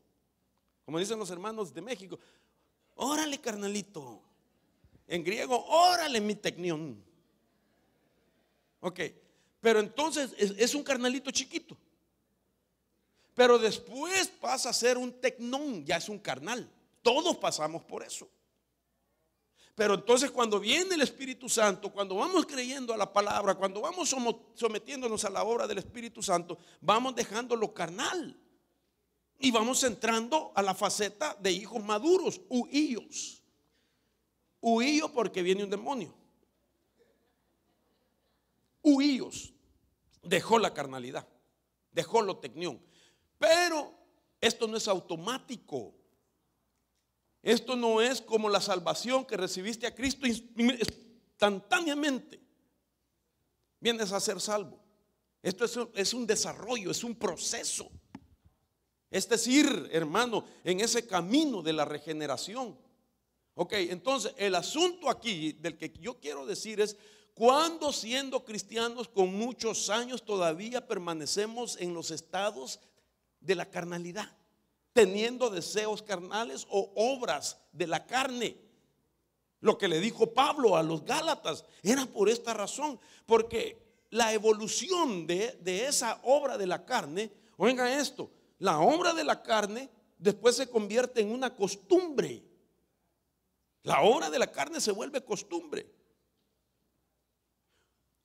Como dicen los hermanos de México. Órale, carnalito. En griego, órale mi tecnión. Ok, pero entonces es, un carnalito chiquito. Pero después pasa a ser un tecnón, ya es un carnal. Todos pasamos por eso. Pero entonces cuando viene el Espíritu Santo, cuando vamos creyendo a la palabra, cuando vamos sometiéndonos a la obra del Espíritu Santo, vamos dejando lo carnal y vamos entrando a la faceta de hijos maduros, hijos huíos porque viene un demonio. Huíos. Dejó la carnalidad, dejó lo tecnión. Pero esto no es automático. Esto no es como la salvación que recibiste a Cristo instantáneamente. Vienes a ser salvo. Esto es es un desarrollo, es un proceso. Es decir, hermano, en ese camino de la regeneración Ok, entonces el asunto aquí del que yo quiero decir es, cuando siendo cristianos con muchos años todavía permanecemos en los estados de la carnalidad, teniendo deseos carnales o obras de la carne? Lo que le dijo Pablo a los Gálatas era por esta razón, porque la evolución de, de esa obra de la carne, oiga esto, la obra de la carne después se convierte en una costumbre. La obra de la carne se vuelve costumbre.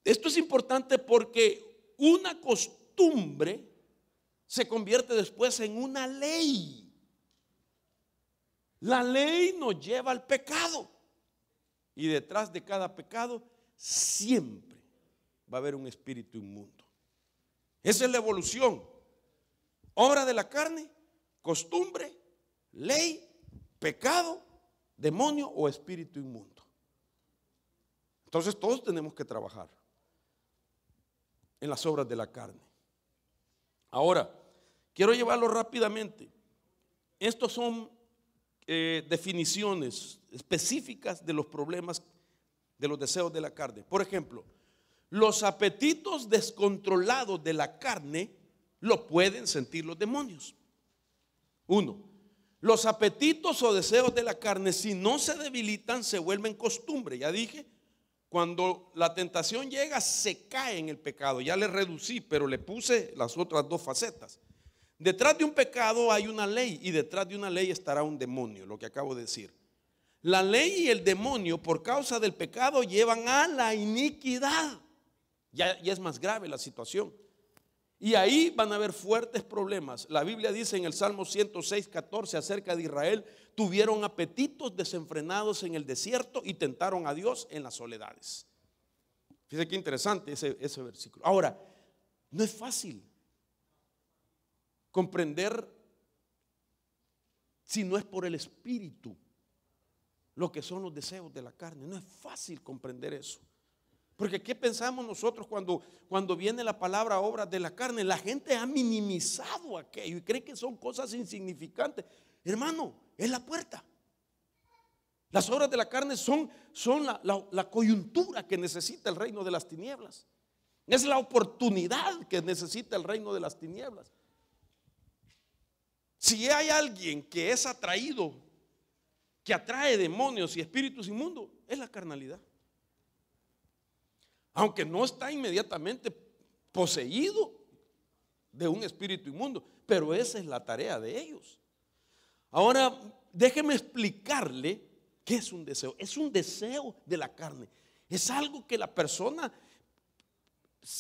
Esto es importante porque una costumbre se convierte después en una ley. La ley nos lleva al pecado. Y detrás de cada pecado siempre va a haber un espíritu inmundo. Esa es la evolución. Obra de la carne, costumbre, ley, pecado demonio o espíritu inmundo. Entonces todos tenemos que trabajar en las obras de la carne. Ahora, quiero llevarlo rápidamente. Estos son eh, definiciones específicas de los problemas de los deseos de la carne. Por ejemplo, los apetitos descontrolados de la carne lo pueden sentir los demonios. Uno, los apetitos o deseos de la carne, si no se debilitan, se vuelven costumbre. Ya dije, cuando la tentación llega, se cae en el pecado. Ya le reducí, pero le puse las otras dos facetas. Detrás de un pecado hay una ley y detrás de una ley estará un demonio, lo que acabo de decir. La ley y el demonio, por causa del pecado, llevan a la iniquidad. Ya, es más grave la situación. Y ahí van a haber fuertes problemas. La Biblia dice en el Salmo 106, 14 acerca de Israel, tuvieron apetitos desenfrenados en el desierto y tentaron a Dios en las soledades. Fíjese qué interesante ese, ese versículo. Ahora, no es fácil comprender si no es por el Espíritu lo que son los deseos de la carne. No es fácil comprender eso. Porque ¿qué pensamos nosotros cuando, cuando viene la palabra obras de la carne? La gente ha minimizado aquello y cree que son cosas insignificantes. Hermano, es la puerta. Las obras de la carne son, son la, la coyuntura que necesita el reino de las tinieblas. Es la oportunidad que necesita el reino de las tinieblas. Si hay alguien que es atraído, que atrae demonios y espíritus inmundos, es la carnalidad aunque no está inmediatamente poseído de un espíritu inmundo, pero esa es la tarea de ellos. Ahora, déjeme explicarle qué es un deseo. Es un deseo de la carne. Es algo que la persona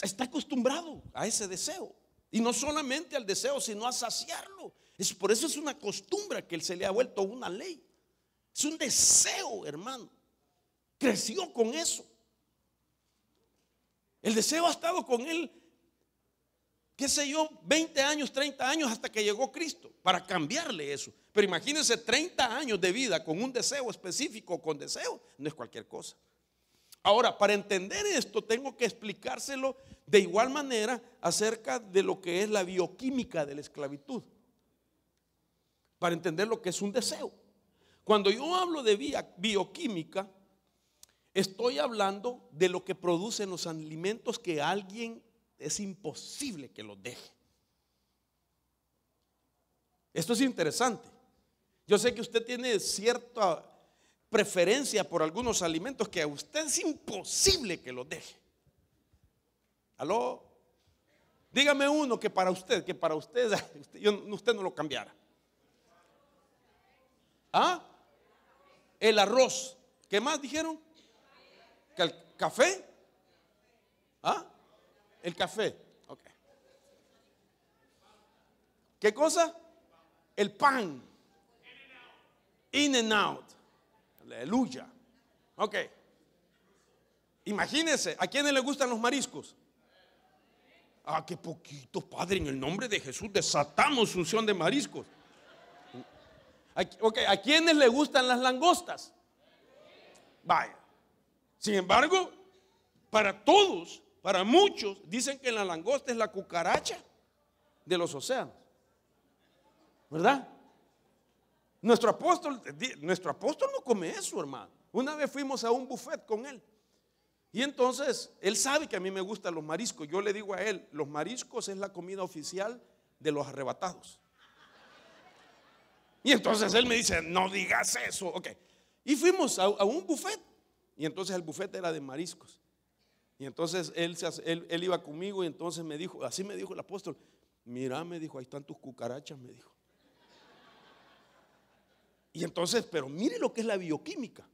está acostumbrado a ese deseo. Y no solamente al deseo, sino a saciarlo. Es, por eso es una costumbre que él se le ha vuelto una ley. Es un deseo, hermano. Creció con eso. El deseo ha estado con él, qué sé yo, 20 años, 30 años hasta que llegó Cristo, para cambiarle eso. Pero imagínense 30 años de vida con un deseo específico, con deseo, no es cualquier cosa. Ahora, para entender esto, tengo que explicárselo de igual manera acerca de lo que es la bioquímica de la esclavitud. Para entender lo que es un deseo. Cuando yo hablo de bioquímica, Estoy hablando de lo que producen los alimentos que alguien es imposible que los deje. Esto es interesante. Yo sé que usted tiene cierta preferencia por algunos alimentos que a usted es imposible que los deje. ¿Aló? Dígame uno que para usted, que para usted, [laughs] usted no lo cambiara. ¿Ah? El arroz. ¿Qué más dijeron? ¿Café? ¿Ah? El café. Ok. ¿Qué cosa? El pan. In and out. Aleluya. Ok. Imagínense, ¿a quiénes le gustan los mariscos? Ah, qué poquito, Padre, en el nombre de Jesús desatamos unción de mariscos. Ok, ¿a quiénes le gustan las langostas? Vaya. Sin embargo, para todos, para muchos, dicen que la langosta es la cucaracha de los océanos. ¿Verdad? Nuestro apóstol, nuestro apóstol no come eso, hermano. Una vez fuimos a un buffet con él. Y entonces, él sabe que a mí me gustan los mariscos. Yo le digo a él, los mariscos es la comida oficial de los arrebatados. Y entonces él me dice, no digas eso. Ok. Y fuimos a, a un buffet. Y entonces el bufete era de mariscos. Y entonces él, él iba conmigo y entonces me dijo, así me dijo el apóstol, mira, me dijo, ahí están tus cucarachas, me dijo. Y entonces, pero mire lo que es la bioquímica.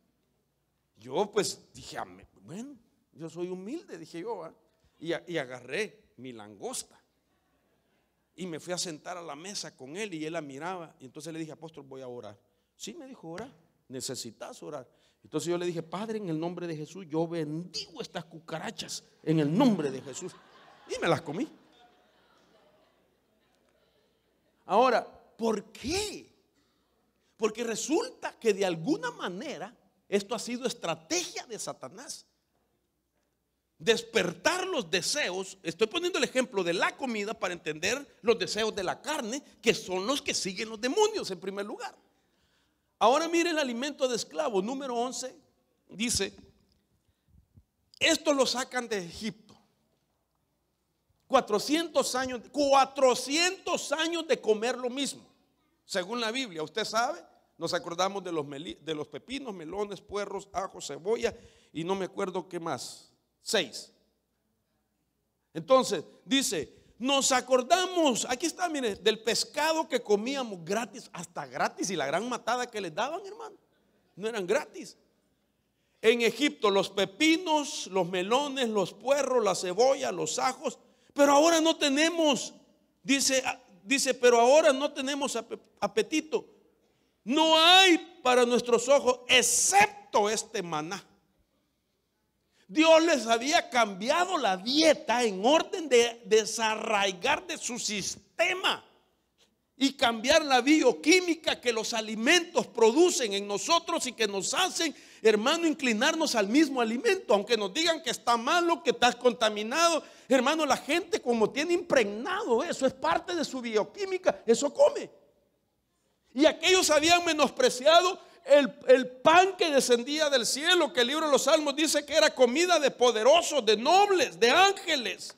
Yo pues dije, ah, bueno, yo soy humilde, dije yo, ¿ah? y, y, agarré mi langosta. Y me fui a sentar a la mesa con él y él la miraba. Y entonces le dije, apóstol, voy a orar. Sí, me dijo, orar, necesitas orar. Entonces yo le dije, Padre, en el nombre de Jesús, yo bendigo estas cucarachas en el nombre de Jesús. Y me las comí. Ahora, ¿por qué? Porque resulta que de alguna manera esto ha sido estrategia de Satanás. Despertar los deseos, estoy poniendo el ejemplo de la comida para entender los deseos de la carne, que son los que siguen los demonios en primer lugar. Ahora mire el alimento de esclavo, número 11, dice, esto lo sacan de Egipto. 400 años, 400 años de comer lo mismo, según la Biblia. Usted sabe, nos acordamos de los, de los pepinos, melones, puerros, ajo, cebolla y no me acuerdo qué más. Seis. Entonces, dice, nos acordamos, aquí está, mire, del pescado que comíamos gratis, hasta gratis, y la gran matada que le daban, hermano. No eran gratis. En Egipto, los pepinos, los melones, los puerros, la cebolla, los ajos, pero ahora no tenemos, dice, ah, dice, pero ahora no tenemos apetito. No hay para nuestros ojos, excepto este maná. Dios les había cambiado la dieta en orden de desarraigar de su sistema y cambiar la bioquímica que los alimentos producen en nosotros y que nos hacen, hermano, inclinarnos al mismo alimento. Aunque nos digan que está malo, que está contaminado, hermano, la gente como tiene impregnado eso, es parte de su bioquímica, eso come. Y aquellos habían menospreciado el, pan que descendía del cielo, que el libro de los Salmos dice que era comida de poderosos, de nobles, de ángeles.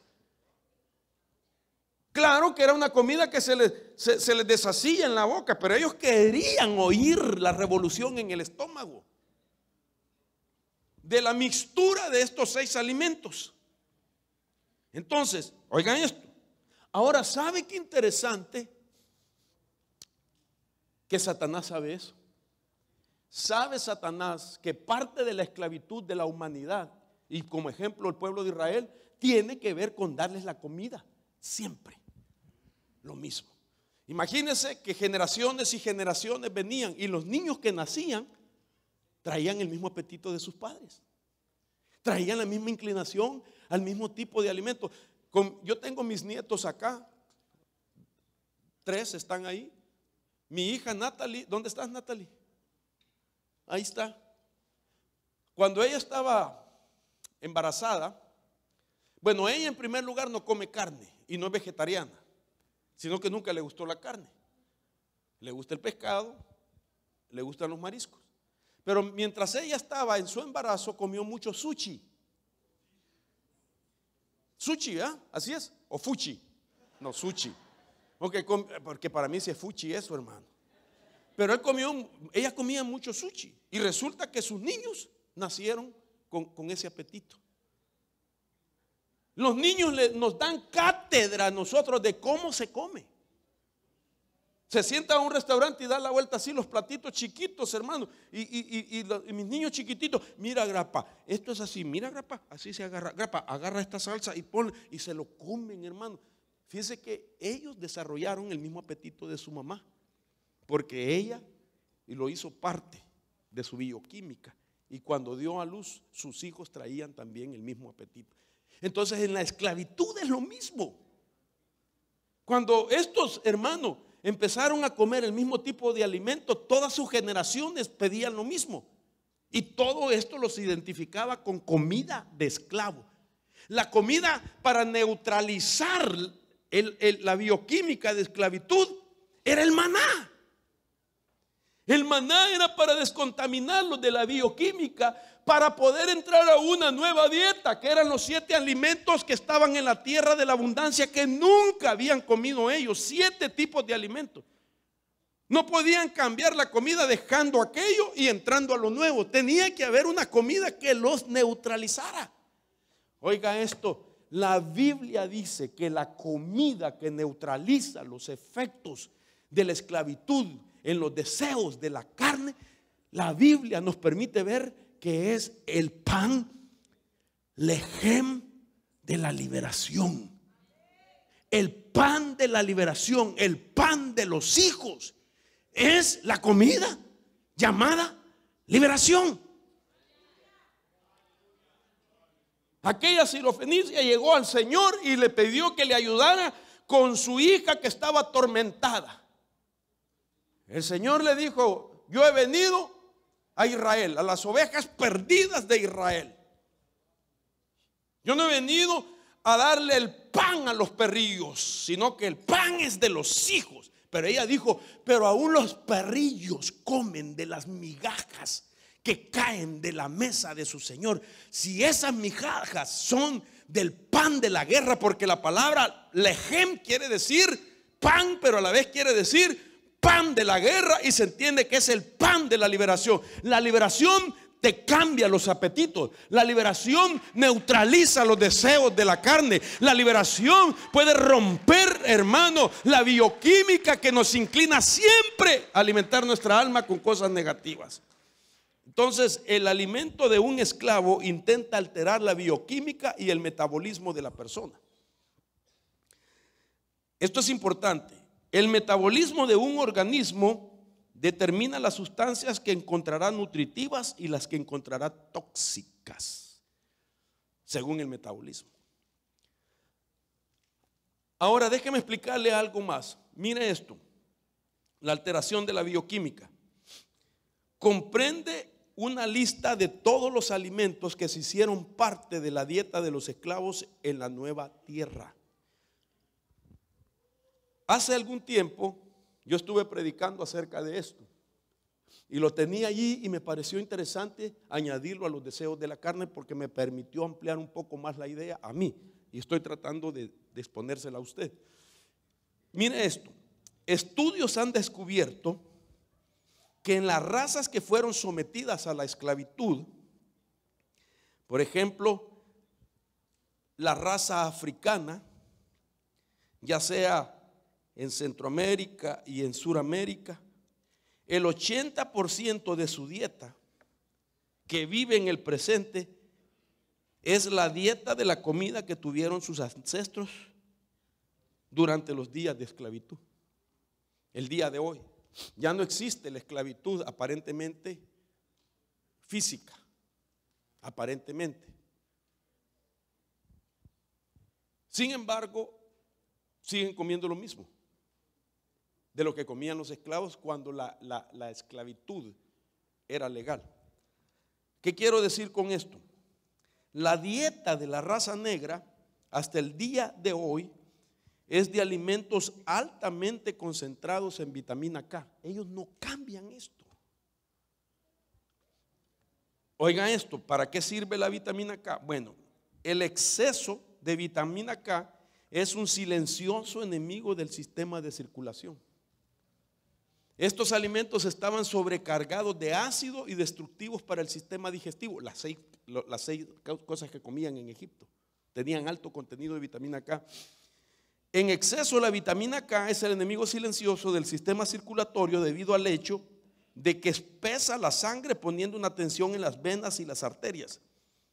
Claro que era una comida que se les, se, se deshacía en la boca, pero ellos querían oír la revolución en el estómago de la mixtura de estos seis alimentos. Entonces, oigan esto. Ahora, ¿sabe qué interesante? Que Satanás sabe eso. Sabe Satanás que parte de la esclavitud de la humanidad, y como ejemplo el pueblo de Israel, tiene que ver con darles la comida, siempre. Lo mismo. Imagínense que generaciones y generaciones venían y los niños que nacían traían el mismo apetito de sus padres, traían la misma inclinación al mismo tipo de alimento. yo tengo mis nietos acá, tres están ahí. Mi hija Natalie, ¿dónde estás Natalie? Ahí está. Cuando ella estaba embarazada, bueno, ella en primer lugar no come carne y no es vegetariana, sino que nunca le gustó la carne. Le gusta el pescado, le gustan los mariscos. Pero mientras ella estaba en su embarazo, comió mucho sushi. Sushi, ¿ah? Así es. O fuchi. No, sushi. Porque, porque para mí sí es fuchi eso, hermano. Pero él comió, ella comía mucho sushi. Y resulta que sus niños nacieron con, ese apetito. Los niños nos dan cátedra a nosotros de cómo se come. Se sienta a un restaurante y da la vuelta así, los platitos chiquitos, hermano. Y, mis niños chiquititos, mira, grapa, esto es así, mira, grapa, así se agarra. Grapa, agarra esta salsa y pone, y se lo comen, hermano. Fíjense que ellos desarrollaron el mismo apetito de su mamá porque ella lo hizo parte de su bioquímica. Y cuando dio a luz, sus hijos traían también el mismo apetito. Entonces en la esclavitud es lo mismo. Cuando estos hermanos empezaron a comer el mismo tipo de alimento, todas sus generaciones pedían lo mismo. Y todo esto los identificaba con comida de esclavo. La comida para neutralizar la bioquímica de esclavitud era el maná. El maná era para descontaminarlos de la bioquímica, para poder entrar a una nueva dieta, que eran los siete alimentos que estaban en la tierra de la abundancia, que nunca habían comido ellos, siete tipos de alimentos. No podían cambiar la comida dejando aquello y entrando a lo nuevo. Tenía que haber una comida que los neutralizara. Oiga esto, la Biblia dice que la comida que neutraliza los efectos de la esclavitud, en los deseos de la carne, la Biblia nos permite ver que es el pan, lejem de la liberación. El pan de la liberación, el pan de los hijos, es la comida llamada liberación. Aquella sirofenicia llegó al Señor y le pidió que le ayudara con su hija que estaba atormentada. El Señor le dijo, yo he venido a Israel, a las ovejas perdidas de Israel. Yo no he venido a darle el pan a los perrillos, sino que el pan es de los hijos. Pero ella dijo, pero aún los perrillos comen de las migajas que caen de la mesa de su Señor. Si esas migajas son del pan de la guerra, porque la palabra lejem quiere decir pan, pero a la vez quiere decir pan de la guerra y se entiende que es el pan de la liberación. La liberación te cambia los apetitos. La liberación neutraliza los deseos de la carne. La liberación puede romper, hermano, la bioquímica que nos inclina siempre a alimentar nuestra alma con cosas negativas. Entonces, el alimento de un esclavo intenta alterar la bioquímica y el metabolismo de la persona. Esto es importante. El metabolismo de un organismo determina las sustancias que encontrará nutritivas y las que encontrará tóxicas, según el metabolismo. Ahora déjeme explicarle algo más. Mire esto, la alteración de la bioquímica. Comprende una lista de todos los alimentos que se hicieron parte de la dieta de los esclavos en la nueva tierra. Hace algún tiempo yo estuve predicando acerca de esto. Y lo tenía allí y me pareció interesante añadirlo a los deseos de la carne porque me permitió ampliar un poco más la idea a mí. Y estoy tratando de, exponérsela a usted. Mire esto. Estudios han descubierto que en las razas que fueron sometidas a la esclavitud, por ejemplo, la raza africana, ya sea en Centroamérica y en Suramérica, el 80% de su dieta que vive en el presente es la dieta de la comida que tuvieron sus ancestros durante los días de esclavitud. El día de hoy ya no existe la esclavitud aparentemente física, aparentemente. Sin embargo, siguen comiendo lo mismo de lo que comían los esclavos cuando la, esclavitud era legal. ¿Qué quiero decir con esto? La dieta de la raza negra hasta el día de hoy es de alimentos altamente concentrados en vitamina K. Ellos no cambian esto. Oigan esto, ¿para qué sirve la vitamina K? Bueno, el exceso de vitamina K es un silencioso enemigo del sistema de circulación. Estos alimentos estaban sobrecargados de ácido y destructivos para el sistema digestivo. Las seis, cosas que comían en Egipto tenían alto contenido de vitamina K. En exceso, la vitamina K es el enemigo silencioso del sistema circulatorio debido al hecho de que espesa la sangre poniendo una tensión en las venas y las arterias.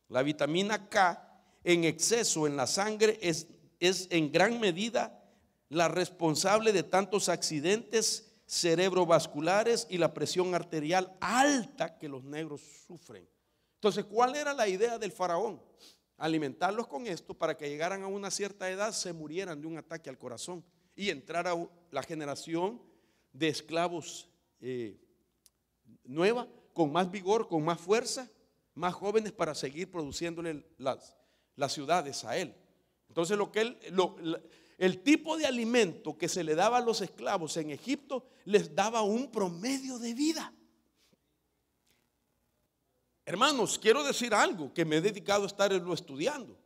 La vitamina K en exceso en la sangre es en gran medida la responsable de tantos accidentes cerebrovasculares y la presión arterial alta que los negros sufren. Entonces, ¿cuál era la idea del faraón? Alimentarlos con esto para que llegaran a una cierta edad, se murieran de un ataque al corazón y entrara la generación de esclavos eh, nueva, con más vigor, con más fuerza, más jóvenes para seguir produciéndole las, las ciudades a él. Entonces, lo que él, el tipo de alimento que se le daba a los esclavos en Egipto les daba un promedio de vida. Hermanos, quiero decir algo que me he dedicado a estarlo estudiando.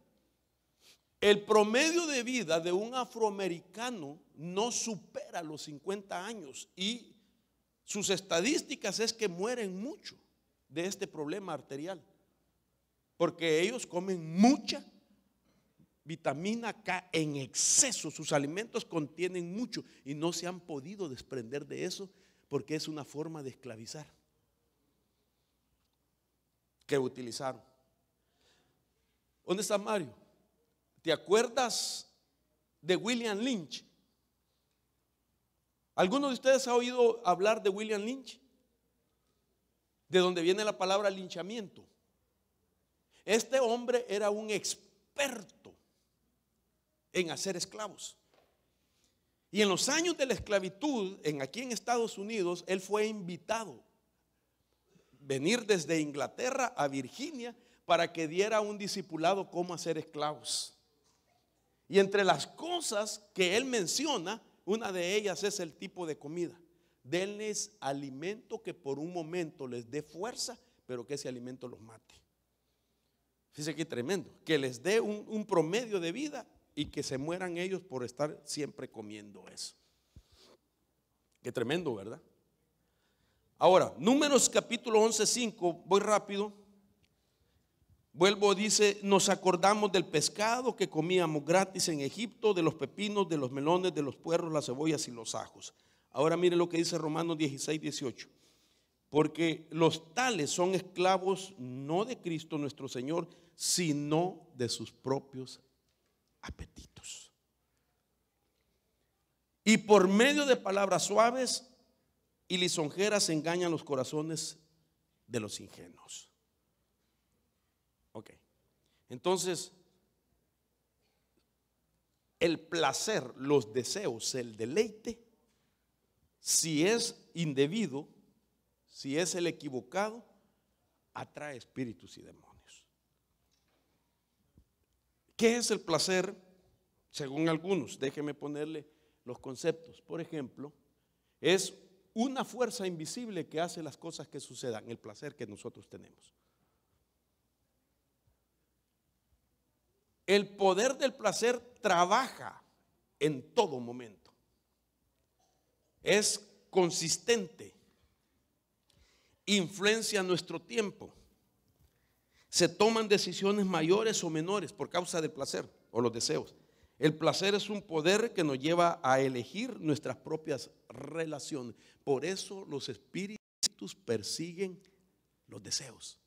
El promedio de vida de un afroamericano no supera los 50 años y sus estadísticas es que mueren mucho de este problema arterial, porque ellos comen mucha vitamina K en exceso. Sus alimentos contienen mucho y no se han podido desprender de eso porque es una forma de esclavizar que utilizaron. ¿Dónde está Mario? ¿Te acuerdas de William Lynch? ¿Alguno de ustedes ha oído hablar de William Lynch? De donde viene la palabra linchamiento. Este hombre era un experto en hacer esclavos. Y en los años de la esclavitud, en, aquí en Estados Unidos, él fue invitado venir desde Inglaterra a Virginia para que diera a un discipulado cómo hacer esclavos. Y entre las cosas que él menciona, una de ellas es el tipo de comida. Denles alimento que por un momento les dé fuerza, pero que ese alimento los mate. Fíjense que tremendo. Que les dé un promedio de vida y que se mueran ellos por estar siempre comiendo eso. Qué tremendo, ¿verdad? Ahora, números capítulo 11, 5, voy rápido. Vuelvo, dice, nos acordamos del pescado que comíamos gratis en Egipto, de los pepinos, de los melones, de los puerros, las cebollas y los ajos. Ahora mire lo que dice Romanos 16, 18. Porque los tales son esclavos no de Cristo nuestro Señor, sino de sus propios apetitos. Y por medio de palabras suaves y lisonjeras engañan los corazones de los ingenuos. Ok. Entonces, el placer, los deseos, el deleite, si es indebido, si es el equivocado, atrae espíritus y demonios. ¿Qué es el placer? Según algunos, déjeme ponerle los conceptos. Por ejemplo, es una fuerza invisible que hace las cosas que sucedan, el placer que nosotros tenemos. El poder del placer trabaja en todo momento. Es consistente. Influencia nuestro tiempo se toman decisiones mayores o menores por causa del placer o los deseos. El placer es un poder que nos lleva a elegir nuestras propias relaciones. Por eso los espíritus persiguen los deseos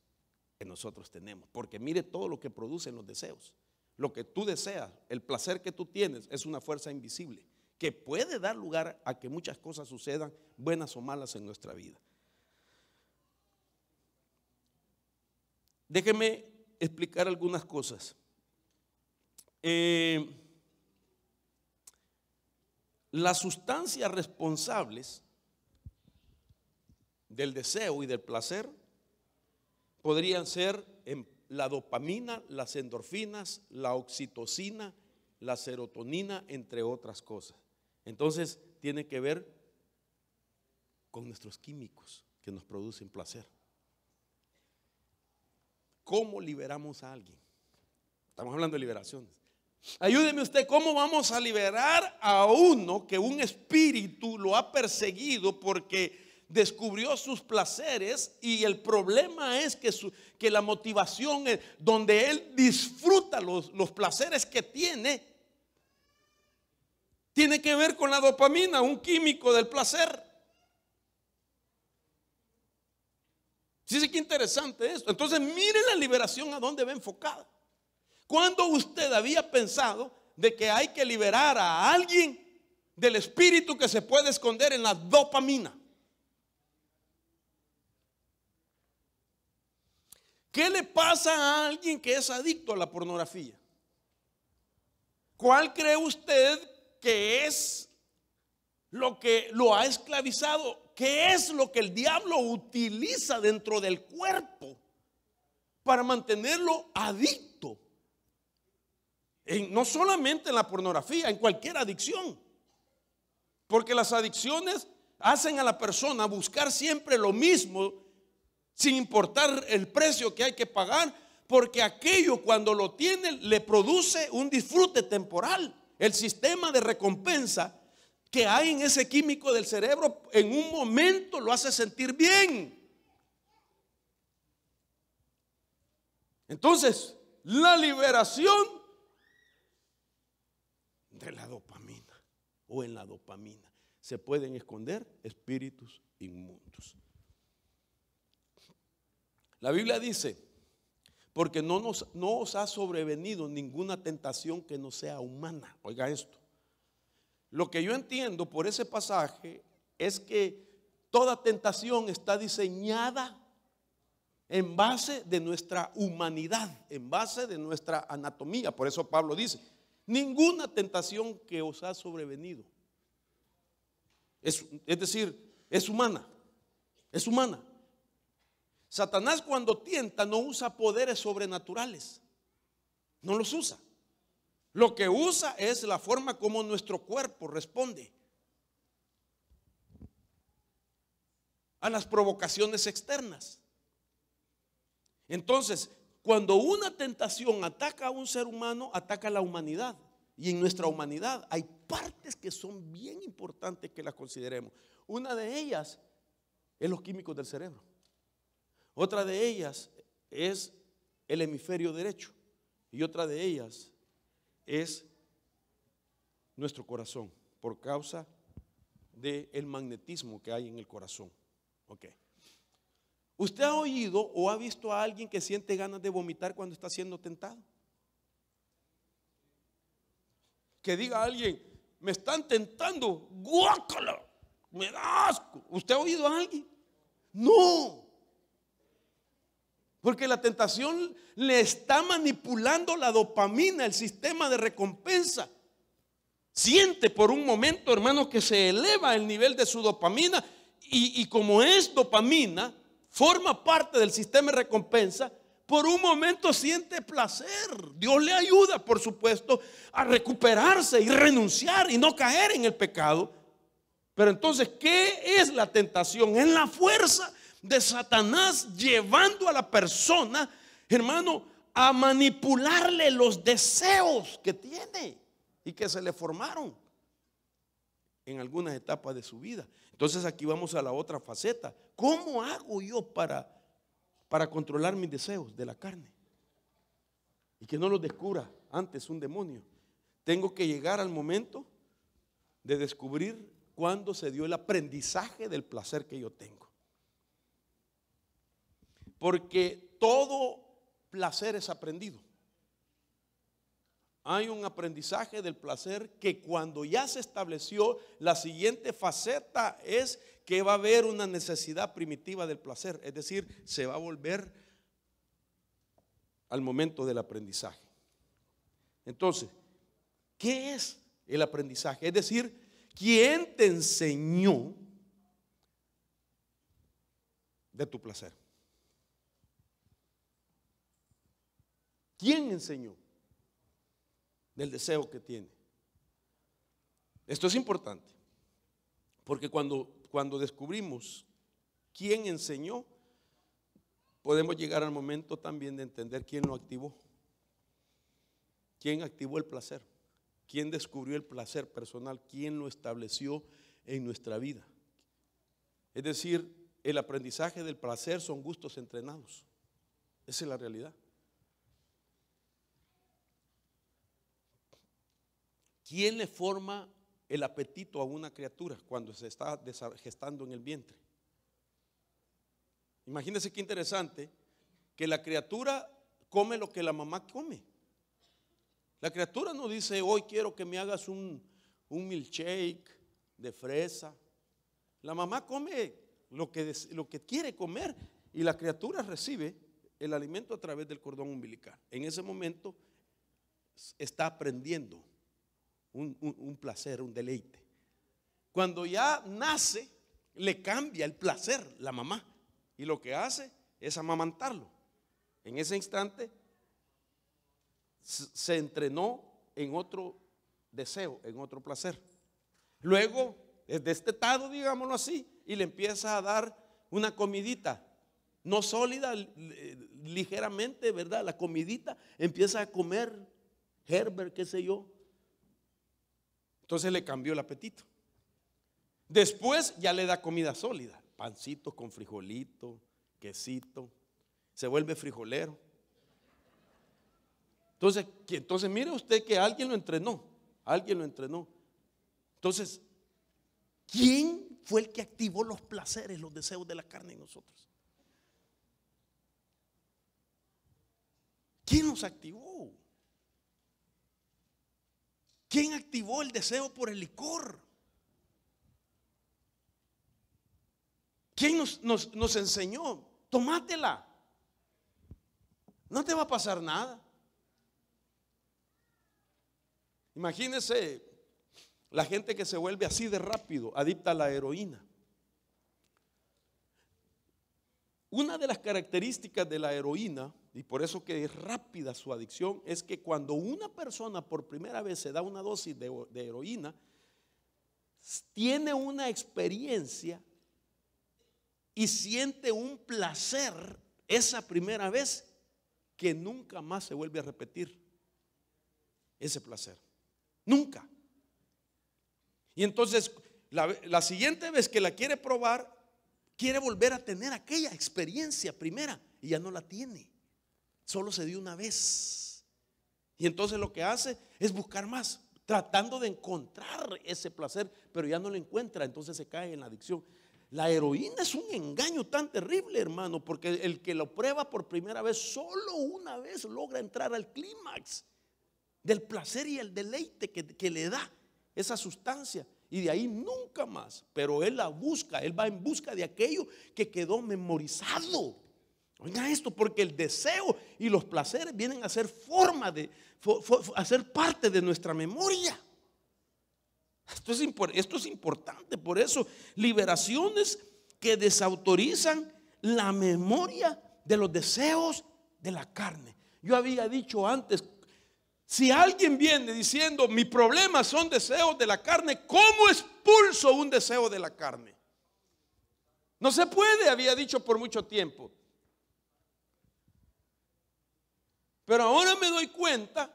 que nosotros tenemos. Porque mire todo lo que producen los deseos. Lo que tú deseas, el placer que tú tienes, es una fuerza invisible que puede dar lugar a que muchas cosas sucedan, buenas o malas, en nuestra vida. Déjeme explicar algunas cosas. Eh, las sustancias responsables del deseo y del placer podrían ser em, la dopamina, las endorfinas, la oxitocina, la serotonina, entre otras cosas. Entonces, tiene que ver con nuestros químicos que nos producen placer. ¿Cómo liberamos a alguien? Estamos hablando de liberaciones. Ayúdeme usted, ¿cómo vamos a liberar a uno que un espíritu lo ha perseguido porque descubrió sus placeres y el problema es que, que la motivación donde él disfruta los, los placeres que tiene, tiene que ver con la dopamina, un químico del placer. Dice qué interesante esto. Entonces, mire la liberación a dónde va enfocada. Cuando usted había pensado de que hay que liberar a alguien del espíritu que se puede esconder en la dopamina? ¿Qué le pasa a alguien que es adicto a la pornografía? ¿Cuál cree usted que es lo que lo ha esclavizado? ¿Qué es lo que el diablo utiliza dentro del cuerpo para mantenerlo adicto? no solamente en la pornografía, en cualquier adicción. Porque las adicciones hacen a la persona buscar siempre lo mismo, sin importar el precio que hay que pagar, porque aquello cuando lo tiene le produce un disfrute temporal. El sistema de recompensa que hay en ese químico del cerebro en un momento lo hace sentir bien. Entonces, la liberación de la dopamina o en la dopamina se pueden esconder espíritus inmundos. La Biblia dice, porque no, nos, no os ha sobrevenido ninguna tentación que no sea humana. Oiga esto lo que yo entiendo por ese pasaje es que toda tentación está diseñada en base de nuestra humanidad, en base de nuestra anatomía. Por eso Pablo dice, ninguna tentación que os ha sobrevenido. Es, decir, es humana, es humana. Satanás cuando tienta no usa poderes sobrenaturales, no los usa. Lo que usa es la forma como nuestro cuerpo responde a las provocaciones externas. Entonces, cuando una tentación ataca a un ser humano, ataca a la humanidad. Y en nuestra humanidad hay partes que son bien importantes que las consideremos. Una de ellas es los químicos del cerebro. Otra de ellas es el hemisferio derecho. Y otra de ellas es nuestro corazón, por causa del magnetismo que hay en el corazón. ¿ok? ¿Usted ha oído o ha visto a alguien que siente ganas de vomitar cuando está siendo tentado? Que diga a alguien, me están tentando, guácala, me da asco. ¿Usted ha oído a alguien? No, porque la tentación le está manipulando la dopamina, el sistema de recompensa. Siente por un momento, hermano, que se eleva el nivel de su dopamina y, como es dopamina, forma parte del sistema de recompensa, por un momento siente placer. Dios le ayuda, por supuesto, a recuperarse y renunciar y no caer en el pecado. Pero entonces, ¿qué es la tentación? Es la fuerza de Satanás llevando a la persona, hermano, a manipularle los deseos que tiene y que se le formaron en algunas etapas de su vida. Entonces aquí vamos a la otra faceta. ¿Cómo hago yo para, para controlar mis deseos de la carne? Y que no los descubra antes un demonio. Tengo que llegar al momento de descubrir cuándo se dio el aprendizaje del placer que yo tengo. Porque todo placer es aprendido. Hay un aprendizaje del placer que cuando ya se estableció, la siguiente faceta es que va a haber una necesidad primitiva del placer, es decir, se va a volver al momento del aprendizaje. Entonces, ¿qué es el aprendizaje? Es decir, ¿quién te enseñó de tu placer? ¿Quién enseñó? Del deseo que tiene. Esto es importante, porque cuando, cuando descubrimos quién enseñó, podemos llegar al momento también de entender quién lo activó. ¿Quién activó el placer? ¿Quién descubrió el placer personal? ¿Quién lo estableció en nuestra vida? Es decir, el aprendizaje del placer son gustos entrenados. Esa es la realidad. ¿Quién le forma el apetito a una criatura cuando se está gestando en el vientre? Imagínense qué interesante que la criatura come lo que la mamá come. La criatura no dice, hoy quiero que me hagas un, un milkshake de fresa. La mamá come lo que, lo que quiere comer y la criatura recibe el alimento a través del cordón umbilical. En ese momento está aprendiendo un, placer, un deleite. Cuando ya nace, le cambia el placer la mamá y lo que hace es amamantarlo. En ese instante se entrenó en otro deseo, en otro placer. Luego es destetado, digámoslo así, y le empieza a dar una comidita, no sólida, eh, ligeramente, ¿verdad? La comidita empieza a comer Herbert, qué sé yo, entonces le cambió el apetito. Después ya le da comida sólida, pancitos con frijolito, quesito, se vuelve frijolero. Entonces, entonces mire usted que alguien lo entrenó, alguien lo entrenó. Entonces, ¿quién fue el que activó los placeres, los deseos de la carne en nosotros? ¿Quién nos activó? ¿Quién activó el deseo por el licor? ¿Quién nos, enseñó? ¡Tómatela! No te va a pasar nada. Imagínese la gente que se vuelve así de rápido, adicta a la heroína. Una de las características de la heroína, y por eso que es rápida su adicción, es que cuando una persona por primera vez se da una dosis de, heroína, tiene una experiencia y siente un placer esa primera vez que nunca más se vuelve a repetir ese placer. Nunca. Y entonces, la siguiente vez que la quiere probar, Quiere volver a tener aquella experiencia primera y ya no la tiene. Solo se dio una vez. Y entonces lo que hace es buscar más, tratando de encontrar ese placer, pero ya no lo encuentra, entonces se cae en la adicción. La heroína es un engaño tan terrible, hermano, porque el que lo prueba por primera vez, solo una vez logra entrar al clímax del placer y el deleite que, que le da esa sustancia y de ahí nunca más. Pero él la busca, él va en busca de aquello que quedó memorizado. Oiga esto, porque el deseo y los placeres vienen a ser forma de, hacer parte de nuestra memoria. Esto es, esto es importante, por eso liberaciones que desautorizan la memoria de los deseos de la carne. Yo había dicho antes si alguien viene diciendo, mi problema son deseos de la carne, ¿cómo expulso un deseo de la carne? No se puede, había dicho por mucho tiempo. Pero ahora me doy cuenta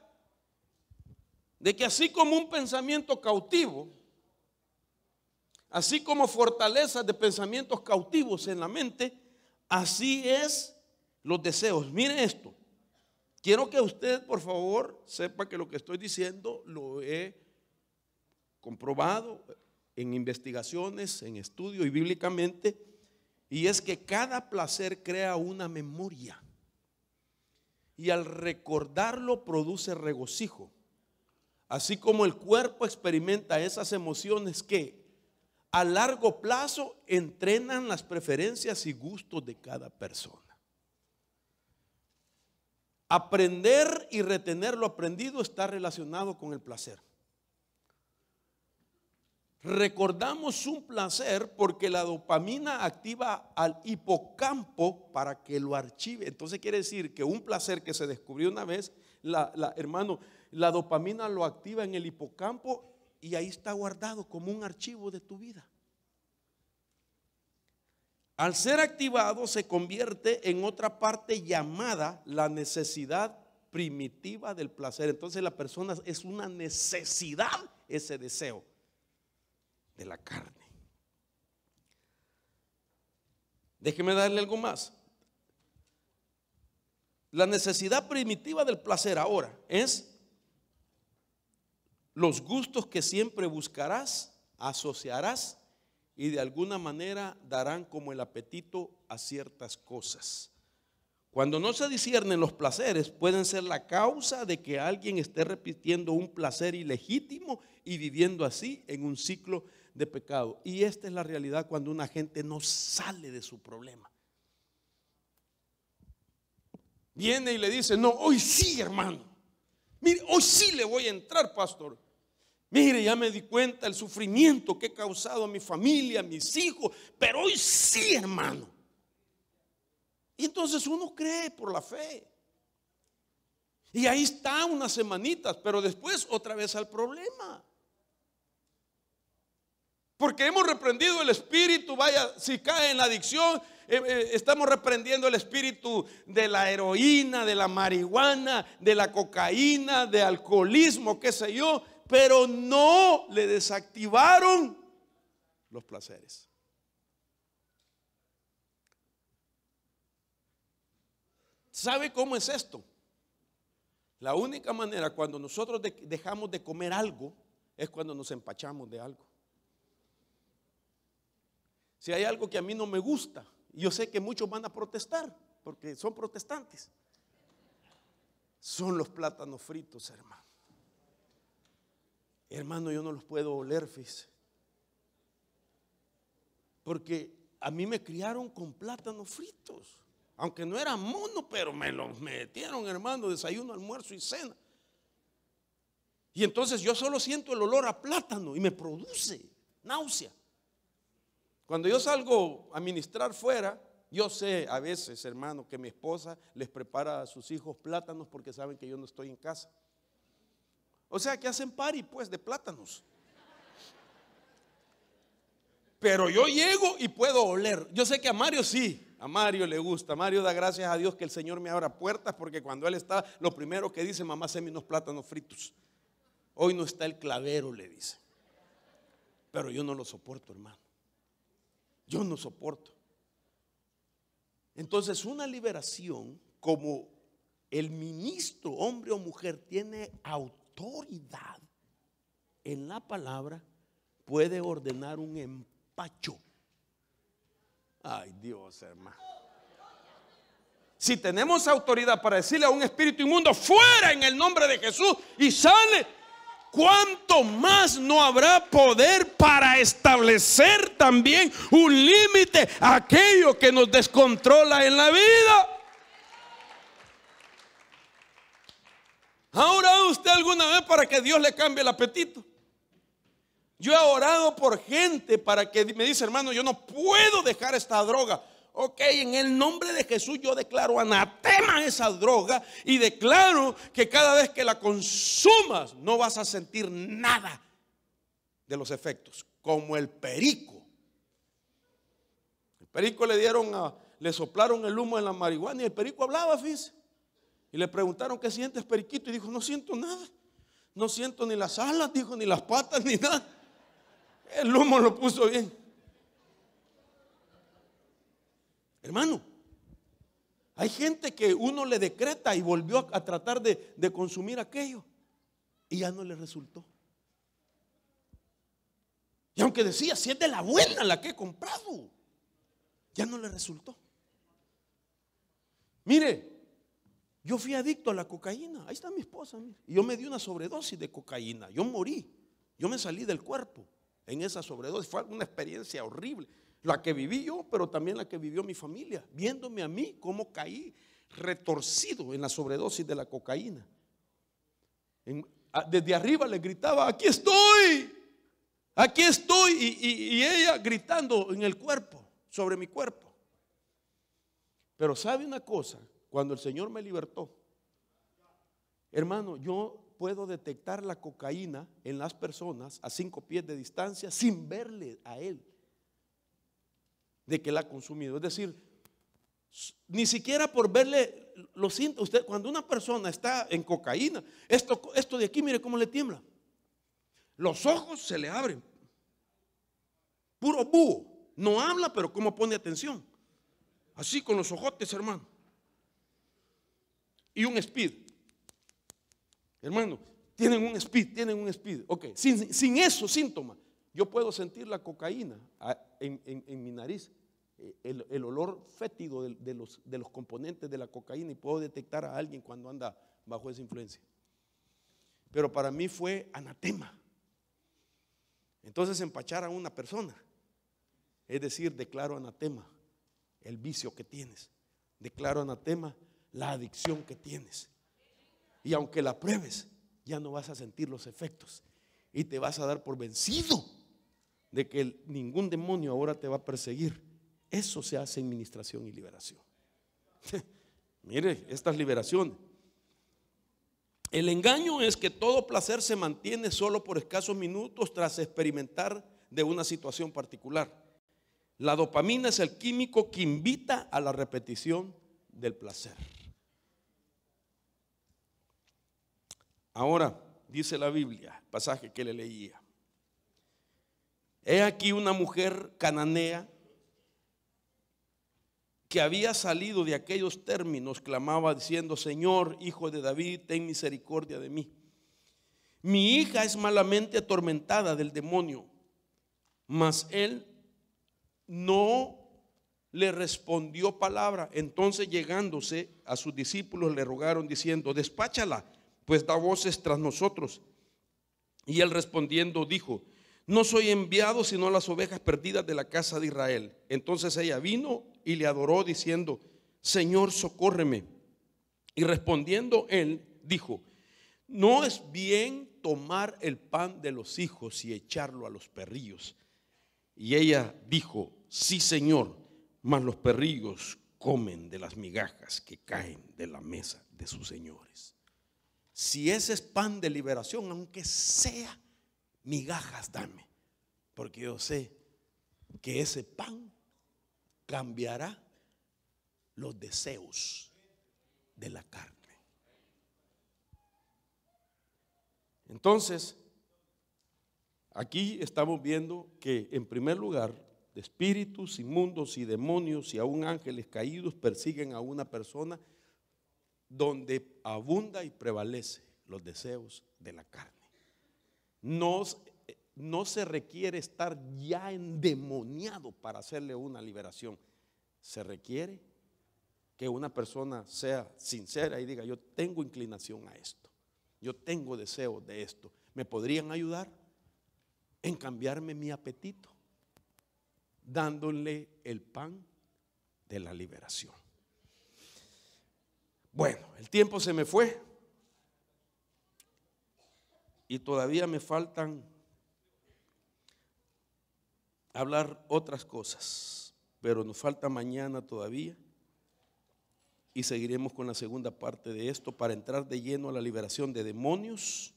de que así como un pensamiento cautivo, así como fortaleza de pensamientos cautivos en la mente, así es los deseos. Mire esto, Quiero que usted, por favor, sepa que lo que estoy diciendo lo he comprobado en investigaciones, en estudio y bíblicamente, y es que cada placer crea una memoria y al recordarlo produce regocijo. Así como el cuerpo experimenta esas emociones que a largo plazo entrenan las preferencias y gustos de cada persona. Aprender y retener lo aprendido está relacionado con el placer. Recordamos un placer porque la dopamina activa al hipocampo para que lo archive. Entonces quiere decir que un placer que se descubrió una vez, la, hermano, la dopamina lo activa en el hipocampo y ahí está guardado como un archivo de tu vida. Al ser activado se convierte en otra parte llamada la necesidad primitiva del placer. Entonces la persona es una necesidad ese deseo de la carne. Déjeme darle algo más. La necesidad primitiva del placer ahora es los gustos que siempre buscarás, asociarás y de alguna manera darán como el apetito a ciertas cosas. Cuando no se disciernen los placeres, pueden ser la causa de que alguien esté repitiendo un placer ilegítimo y viviendo así en un ciclo de pecado. Y esta es la realidad cuando una gente no sale de su problema. Viene y le dice, no, hoy sí, hermano. Mire, hoy sí le voy a entrar, pastor. Mire, ya me di cuenta el sufrimiento que he causado a mi familia, a mis hijos, pero hoy sí, hermano. Y entonces uno cree por la fe. Y ahí está unas semanitas, pero después otra vez al problema. Porque hemos reprendido el espíritu, vaya, si cae en la adicción, eh, eh, estamos reprendiendo el espíritu de la heroína, de la marihuana, de la cocaína, de alcoholismo, qué sé yo pero no le desactivaron los placeres. ¿Sabe cómo es esto? La única manera cuando nosotros dejamos de comer algo es cuando nos empachamos de algo. Si hay algo que a mí no me gusta, yo sé que muchos van a protestar, porque son protestantes. Son los plátanos fritos, hermano. Hermano, yo no los puedo oler, fíjese. Porque a mí me criaron con plátanos fritos. Aunque no era mono, pero me los metieron, hermano, desayuno, almuerzo y cena. Y entonces yo solo siento el olor a plátano y me produce náusea. Cuando yo salgo a ministrar fuera, yo sé a veces, hermano, que mi esposa les prepara a sus hijos plátanos porque saben que yo no estoy en casa. O sea que hacen pari pues de plátanos. Pero yo llego y puedo oler. Yo sé que a Mario sí, a Mario le gusta. Mario da gracias a Dios que el Señor me abra puertas porque cuando él está, lo primero que dice, mamá, séme unos plátanos fritos. Hoy no está el clavero, le dice. Pero yo no lo soporto, hermano. Yo no soporto. Entonces, una liberación como el ministro, hombre o mujer, tiene autoridad autoridad en la palabra puede ordenar un empacho. Ay Dios, hermano. Si tenemos autoridad para decirle a un espíritu inmundo, fuera en el nombre de Jesús y sale, ¿cuánto más no habrá poder para establecer también un límite a aquello que nos descontrola en la vida? ¿Ha orado usted alguna vez para que Dios le cambie el apetito? Yo he orado por gente para que me dice, hermano, yo no puedo dejar esta droga. Ok, en el nombre de Jesús yo declaro anatema esa droga y declaro que cada vez que la consumas no vas a sentir nada de los efectos, como el perico. El perico le dieron a, le soplaron el humo en la marihuana y el perico hablaba, fíjese. Y le preguntaron, ¿qué sientes, Periquito? Y dijo, no siento nada. No siento ni las alas, dijo, ni las patas, [laughs] ni nada. El humo lo puso bien. Hermano, hay gente que uno le decreta y volvió a tratar de, consumir aquello y ya no le resultó. Y aunque decía, si es de la buena la que he comprado, ya no le resultó. Mire, yo fui adicto a la cocaína. Ahí está mi esposa. Y yo me di una sobredosis de cocaína. Yo morí. Yo me salí del cuerpo en esa sobredosis. Fue una experiencia horrible. La que viví yo, pero también la que vivió mi familia. Viéndome a mí cómo caí retorcido en la sobredosis de la cocaína. desde arriba le gritaba, aquí estoy. Aquí estoy. y ella gritando en el cuerpo, sobre mi cuerpo. Pero sabe una cosa cuando el Señor me libertó, hermano, yo puedo detectar la cocaína en las personas a cinco pies de distancia sin verle a él de que la ha consumido. Es decir, ni siquiera por verle los siento. Usted, cuando una persona está en cocaína, esto, esto de aquí, mire cómo le tiembla. Los ojos se le abren. Puro búho. No habla, pero cómo pone atención. Así con los ojotes, hermano y un speed. Hermano, tienen un speed, tienen un speed. Ok, sin, esos síntomas, yo puedo sentir la cocaína ah, en, mi nariz, eh, el, olor fétido los, de los componentes de la cocaína y puedo detectar a alguien cuando anda bajo esa influencia. Pero para mí fue anatema. Entonces empachar a una persona, es decir, declaro anatema el vicio que tienes. Declaro anatema la adicción que tienes. Y aunque la pruebes, ya no vas a sentir los efectos. Y te vas a dar por vencido de que ningún demonio ahora te va a perseguir. Eso se hace en ministración y liberación. [laughs] Mire, estas liberaciones. El engaño es que todo placer se mantiene solo por escasos minutos tras experimentar de una situación particular. La dopamina es el químico que invita a la repetición del placer. Ahora, dice la Biblia, pasaje que le leía. He aquí una mujer cananea que había salido de aquellos términos, clamaba diciendo, Señor, hijo de David, ten misericordia de mí. Mi hija es malamente atormentada del demonio, mas él no le respondió palabra. Entonces llegándose a sus discípulos le rogaron diciendo, despáchala pues da voces tras nosotros. Y él respondiendo dijo, no soy enviado sino a las ovejas perdidas de la casa de Israel. Entonces ella vino y le adoró diciendo, Señor, socórreme. Y respondiendo él, dijo, no es bien tomar el pan de los hijos y echarlo a los perrillos. Y ella dijo, sí, Señor, mas los perrillos comen de las migajas que caen de la mesa de sus señores si ese es pan de liberación, aunque sea migajas, dame. Porque yo sé que ese pan cambiará los deseos de la carne. Entonces, aquí estamos viendo que en primer lugar, espíritus inmundos y demonios y aún ángeles caídos persiguen a una persona donde abunda y prevalece los deseos de la carne. No, eh, no se requiere estar ya endemoniado para hacerle una liberación. Se requiere que una persona sea sincera y diga, yo tengo inclinación a esto, yo tengo deseos de esto. ¿Me podrían ayudar en cambiarme mi apetito? Dándole el pan de la liberación. Bueno, el tiempo se me fue y todavía me faltan hablar otras cosas, pero nos falta mañana todavía y seguiremos con la segunda parte de esto para entrar de lleno a la liberación de demonios,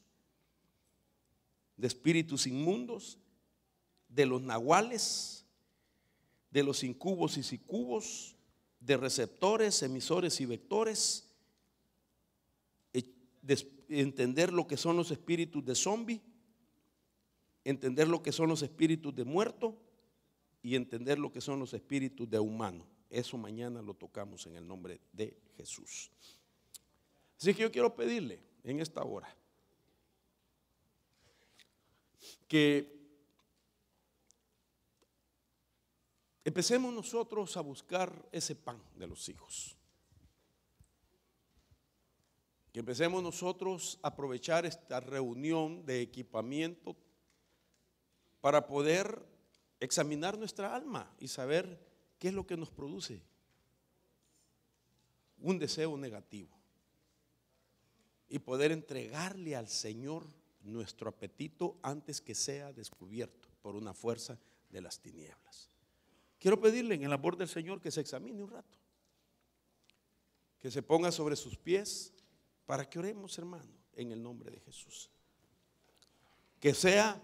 de espíritus inmundos, de los nahuales, de los incubos y sicubos, de receptores, emisores y vectores entender lo que son los espíritus de zombie, entender lo que son los espíritus de muerto y entender lo que son los espíritus de humano. Eso mañana lo tocamos en el nombre de Jesús. Así que yo quiero pedirle en esta hora que empecemos nosotros a buscar ese pan de los hijos. Que empecemos nosotros a aprovechar esta reunión de equipamiento para poder examinar nuestra alma y saber qué es lo que nos produce un deseo negativo y poder entregarle al Señor nuestro apetito antes que sea descubierto por una fuerza de las tinieblas. Quiero pedirle en el amor del Señor que se examine un rato, que se ponga sobre sus pies para que oremos, hermano, en el nombre de Jesús. Que sea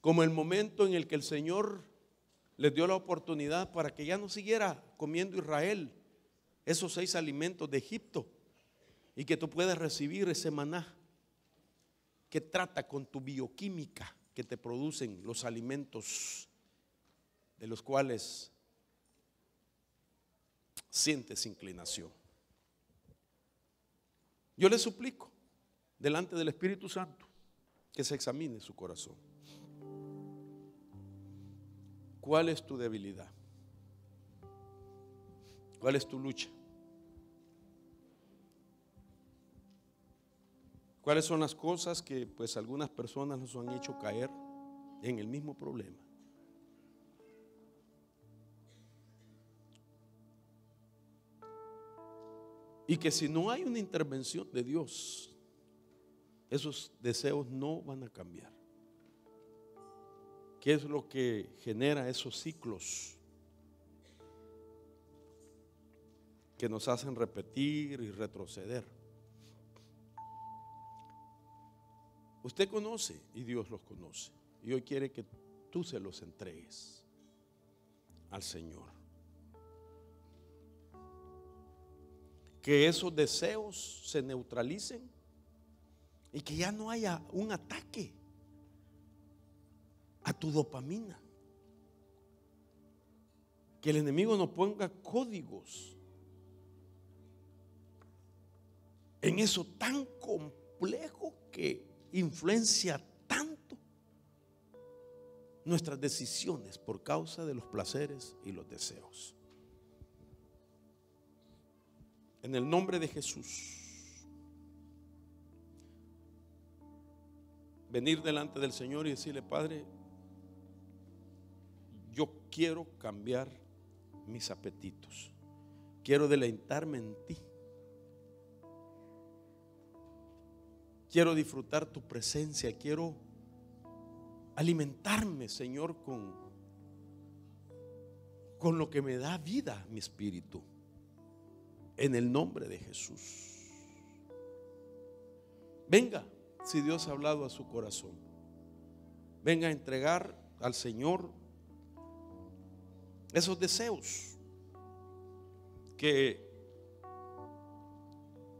como el momento en el que el Señor les dio la oportunidad para que ya no siguiera comiendo Israel esos seis alimentos de Egipto y que tú puedas recibir ese maná que trata con tu bioquímica que te producen los alimentos de los cuales sientes inclinación. Yo le suplico, delante del Espíritu Santo, que se examine su corazón. ¿Cuál es tu debilidad? ¿Cuál es tu lucha? ¿Cuáles son las cosas que pues algunas personas nos han hecho caer en el mismo problema? Y que si no hay una intervención de Dios, esos deseos no van a cambiar. ¿Qué es lo que genera esos ciclos? que nos hacen repetir y retroceder. Usted conoce y Dios los conoce. Y hoy quiere que tú se los entregues al Señor. que esos deseos se neutralicen y que ya no haya un ataque a tu dopamina. Que el enemigo no ponga códigos en eso tan complejo que influencia tanto nuestras decisiones por causa de los placeres y los deseos. En el nombre de Jesús. Venir delante del Señor y decirle, Padre, yo quiero cambiar mis apetitos. Quiero deleitarme en ti. Quiero disfrutar tu presencia. Quiero alimentarme, Señor, con, con lo que me da vida mi espíritu en el nombre de Jesús. Venga, si Dios ha hablado a su corazón. Venga a entregar al Señor esos deseos que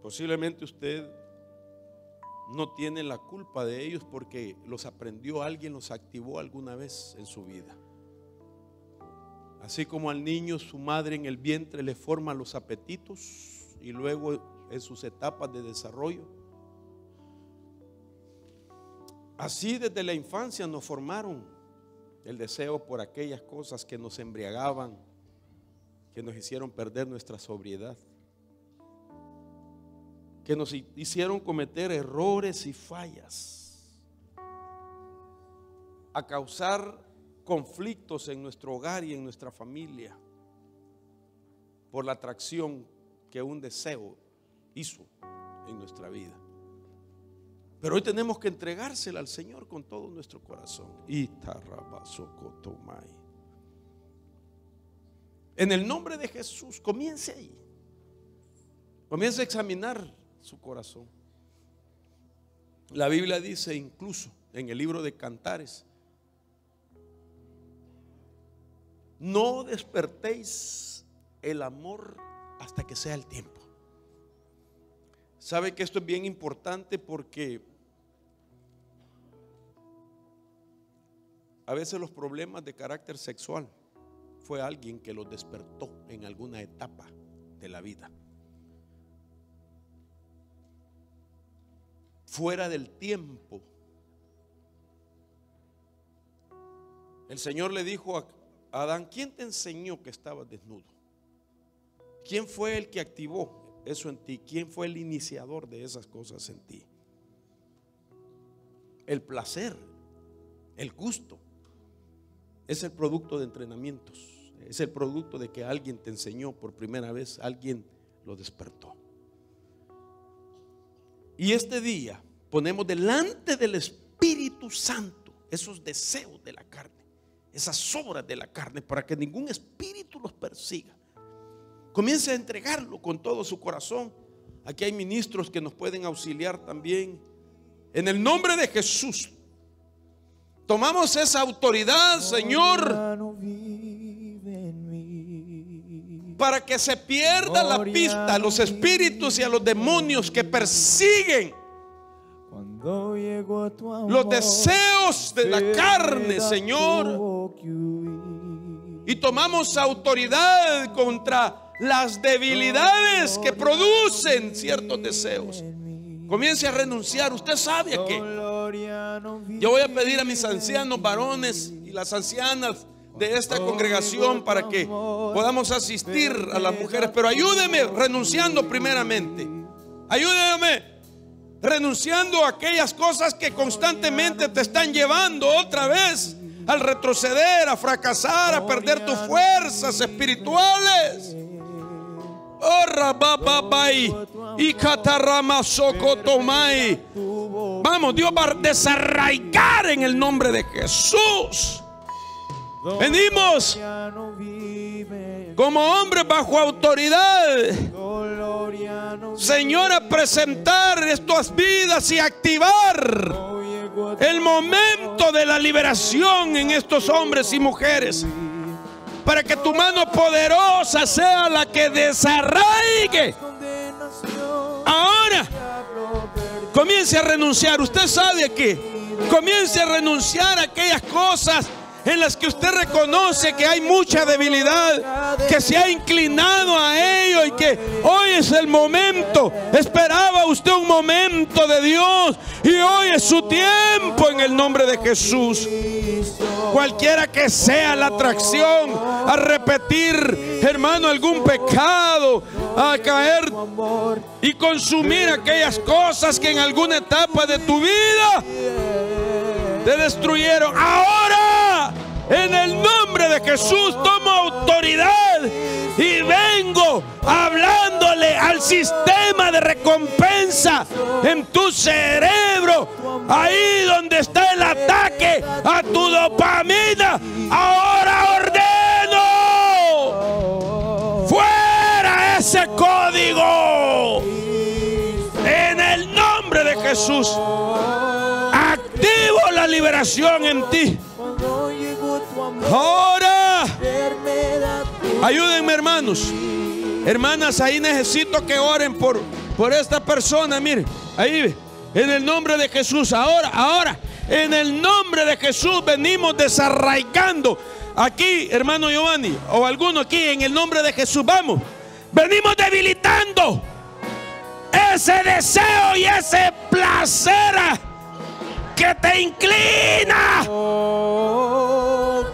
posiblemente usted no tiene la culpa de ellos porque los aprendió alguien, los activó alguna vez en su vida. Así como al niño su madre en el vientre le forma los apetitos y luego en sus etapas de desarrollo. Así desde la infancia nos formaron el deseo por aquellas cosas que nos embriagaban, que nos hicieron perder nuestra sobriedad, que nos hicieron cometer errores y fallas, a causar conflictos en nuestro hogar y en nuestra familia por la atracción que un deseo hizo en nuestra vida. Pero hoy tenemos que entregársela al Señor con todo nuestro corazón. En el nombre de Jesús, comience ahí. Comience a examinar su corazón. La Biblia dice incluso en el libro de Cantares No despertéis el amor hasta que sea el tiempo. Sabe que esto es bien importante porque a veces los problemas de carácter sexual fue alguien que los despertó en alguna etapa de la vida. Fuera del tiempo. El Señor le dijo a, Adán, ¿quién te enseñó que estabas desnudo? ¿Quién fue el que activó eso en ti? ¿Quién fue el iniciador de esas cosas en ti? El placer, el gusto, es el producto de entrenamientos, es el producto de que alguien te enseñó por primera vez, alguien lo despertó. Y este día ponemos delante del Espíritu Santo esos deseos de la carne esas obras de la carne para que ningún espíritu los persiga. Comience a entregarlo con todo su corazón. Aquí hay ministros que nos pueden auxiliar también. En el nombre de Jesús, tomamos esa autoridad, Señor, para que se pierda la pista a los espíritus y a los demonios que persiguen los deseos de la carne, Señor. Y tomamos autoridad contra las debilidades que producen ciertos deseos. Comience a renunciar. Usted sabe que Yo voy a pedir a mis ancianos varones y las ancianas de esta congregación para que podamos asistir a las mujeres. Pero ayúdeme renunciando primeramente. Ayúdeme renunciando a aquellas cosas que constantemente te están llevando otra vez al retroceder, a fracasar, a perder tus fuerzas espirituales. Oh, Vamos, Dios va a desarraigar en el nombre de Jesús. Venimos como hombres bajo autoridad. Señor, a presentar estas vidas y activar el momento de la liberación en estos hombres y mujeres. Para que tu mano poderosa sea la que desarraigue. Ahora, comience a renunciar. Usted sabe que comience a renunciar a aquellas cosas en las que usted reconoce que hay mucha debilidad, que se ha inclinado a ello y que hoy es el momento. Esperaba usted un momento de Dios y hoy es su tiempo en el nombre de Jesús. Cualquiera que sea la atracción a repetir, hermano, algún pecado, a caer y consumir aquellas cosas que en alguna etapa de tu vida te destruyeron. Ahora en el nombre de Jesús tomo autoridad y vengo hablándole al sistema de recompensa en tu cerebro, ahí donde está el ataque a tu dopamina. Ahora ordeno fuera ese código en el nombre de Jesús. Activo la liberación en ti. Ahora. Ayúdenme, hermanos. Hermanas, ahí necesito que oren por, por esta persona. miren ahí, en el nombre de Jesús. Ahora, ahora, en el nombre de Jesús venimos desarraigando. Aquí, hermano Giovanni, o alguno aquí, en el nombre de Jesús, vamos. Venimos debilitando ese deseo y ese placer que te inclina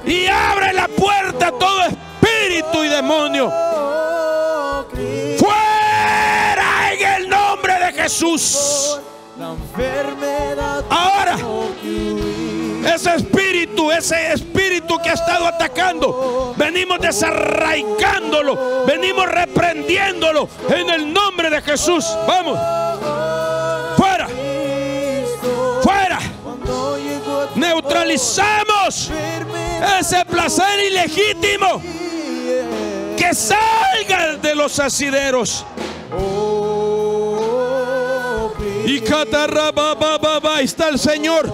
y abre la puerta a todo espíritu y demonio. Fuera en el nombre de Jesús. Ahora, ese espíritu, ese espíritu que ha estado atacando, venimos desarraicándolo, venimos reprendiéndolo en el nombre de Jesús. Vamos. realizamos ese placer ilegítimo que salga de los asideros. Y ahí está el Señor.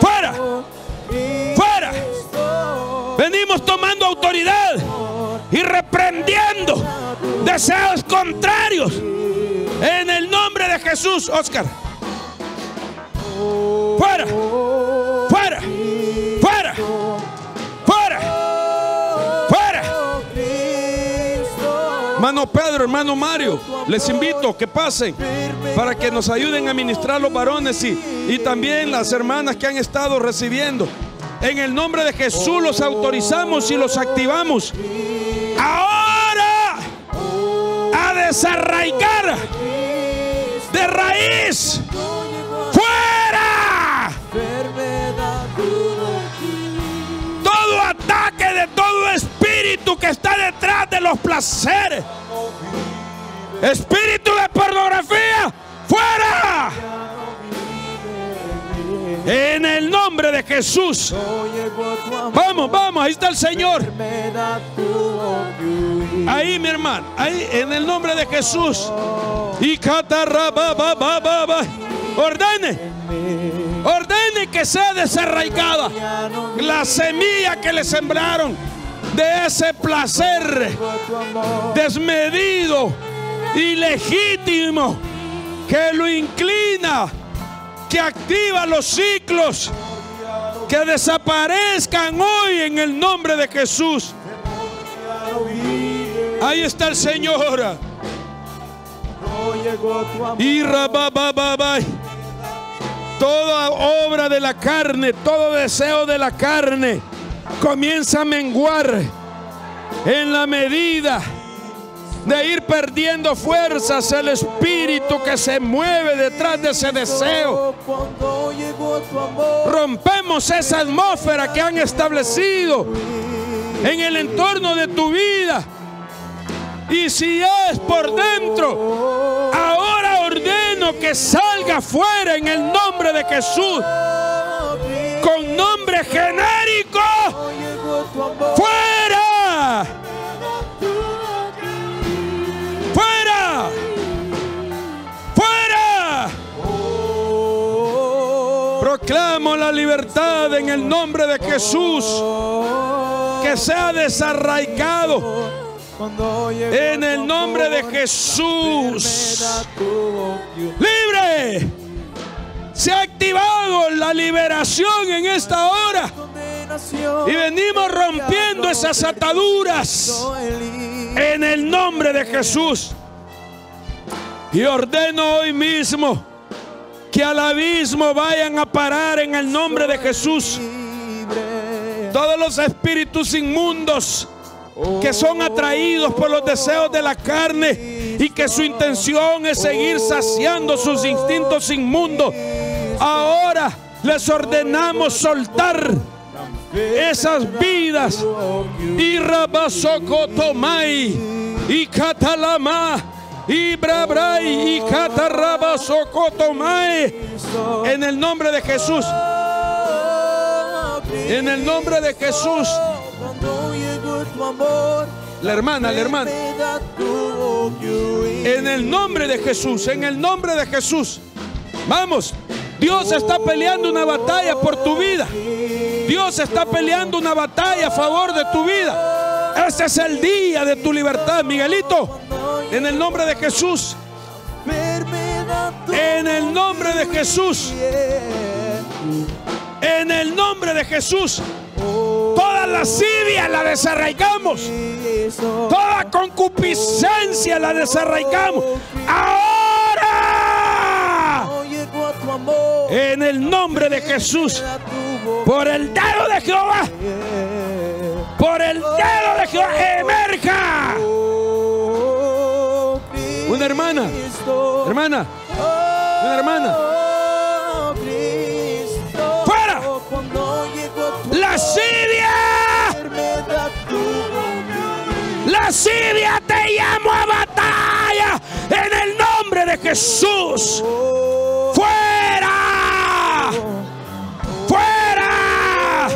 Fuera, fuera. Venimos tomando autoridad y reprendiendo deseos contrarios en el nombre de Jesús, Oscar. Fuera. Fuera. Fuera. Fuera. Fuera. Hermano Pedro, hermano Mario, les invito que pasen para que nos ayuden a ministrar los varones y, y también las hermanas que han estado recibiendo. En el nombre de Jesús los autorizamos y los activamos. Ahora a desarraigar de raíz todo espíritu que está detrás de los placeres. Espíritu de pornografía, fuera. En el nombre de Jesús. Vamos, vamos, ahí está el Señor. Ahí, mi hermano, ahí, en el nombre de Jesús. Y catarra, Ordene, ordene que sea desarraigada la semilla que le sembraron de ese placer desmedido y legítimo que lo inclina, que activa los ciclos, que desaparezcan hoy en el nombre de Jesús. Ahí está el Señor. Y toda obra de la carne, todo deseo de la carne comienza a menguar en la medida de ir perdiendo fuerzas el espíritu que se mueve detrás de ese deseo. Rompemos esa atmósfera que han establecido en el entorno de tu vida. Y si es por dentro, ahora que salga fuera en el nombre de Jesús. Con nombre genérico. Fuera. Fuera. Fuera. Proclamo la libertad en el nombre de Jesús. Que sea desarraigado en el nombre de Jesús. Libre. Se ha activado la liberación en esta hora. Y venimos rompiendo esas ataduras. En el nombre de Jesús. Y ordeno hoy mismo que al abismo vayan a parar en el nombre de Jesús. Todos los espíritus inmundos que son atraídos por los deseos de la carne y que su intención es seguir saciando sus instintos inmundos. Ahora les ordenamos soltar esas vidas y y catalama y brabrai y en el nombre de Jesús en el nombre de Jesús la hermana, la hermana. En el nombre de Jesús, en el nombre de Jesús. Vamos, Dios está peleando una batalla por tu vida. Dios está peleando una batalla a favor de tu vida. Ese es el día de tu libertad, Miguelito. En el nombre de Jesús. En el nombre de Jesús. En el nombre de Jesús. Toda lascivia la desarraigamos. Toda concupiscencia la desarraigamos. Ahora. En el nombre de Jesús. Por el dedo de Jehová. Por el dedo de Jehová. Emerja. Una hermana. Hermana. Una hermana Siria. La te llamo a batalla en el nombre de Jesús. Fuera. Fuera.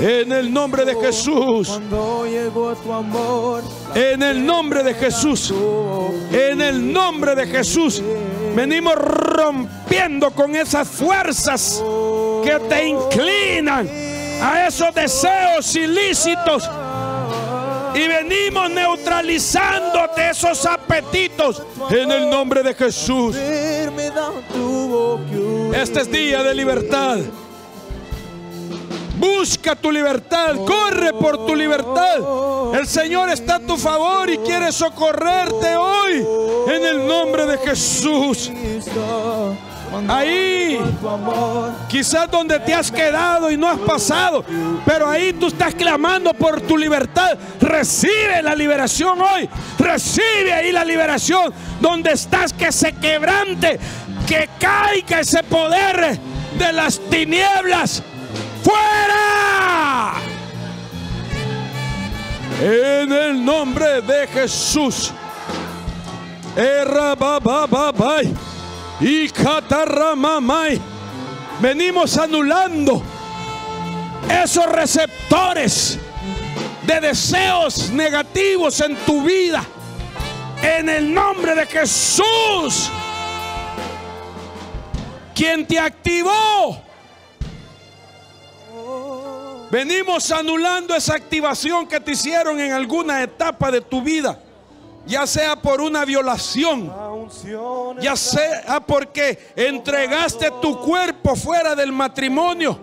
En el nombre de Jesús. En el nombre de Jesús. En el nombre de Jesús. Venimos rompiendo con esas fuerzas que te inclinan a esos deseos ilícitos y venimos neutralizándote esos apetitos en el nombre de Jesús. Este es día de libertad. Busca tu libertad, corre por tu libertad. El Señor está a tu favor y quiere socorrerte hoy en el nombre de Jesús. Ahí, quizás donde te has quedado y no has pasado, pero ahí tú estás clamando por tu libertad. Recibe la liberación hoy. Recibe ahí la liberación. Donde estás, que se quebrante, que caiga ese poder de las tinieblas. ¡Fuera! En el nombre de Jesús. Erra, eh, ba, ba, ba, y catarramamay. Venimos anulando esos receptores de deseos negativos en tu vida. En el nombre de Jesús. Quien te activó. Venimos anulando esa activación que te hicieron en alguna etapa de tu vida ya sea por una violación, ya sea porque entregaste tu cuerpo fuera del matrimonio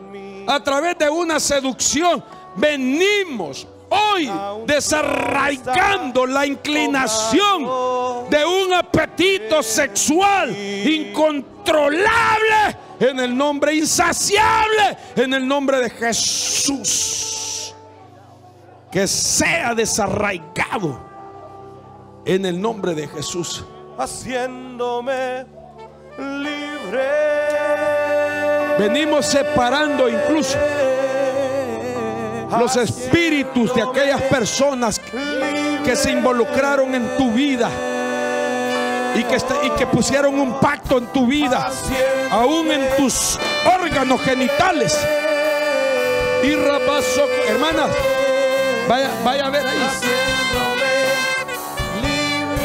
a través de una seducción, venimos hoy desarraigando la inclinación de un apetito sexual incontrolable en el nombre insaciable, en el nombre de Jesús. Que sea desarraigado en el nombre de Jesús. Haciéndome libre. Venimos separando incluso los espíritus de aquellas personas que se involucraron en tu vida y que, pusieron un pacto en tu vida, aún en tus órganos genitales. Y rapazo, hermanas, vaya, vaya a ver ahí.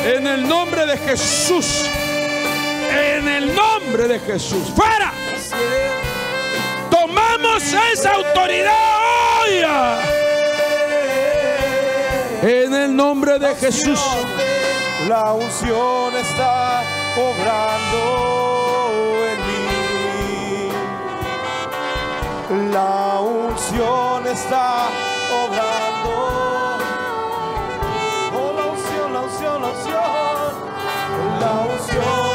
En el nombre de Jesús. En el nombre de Jesús. Fuera. Tomamos esa autoridad hoy. En el nombre de Jesús. La unción está obrando en mí. La unción está consolación, la unción.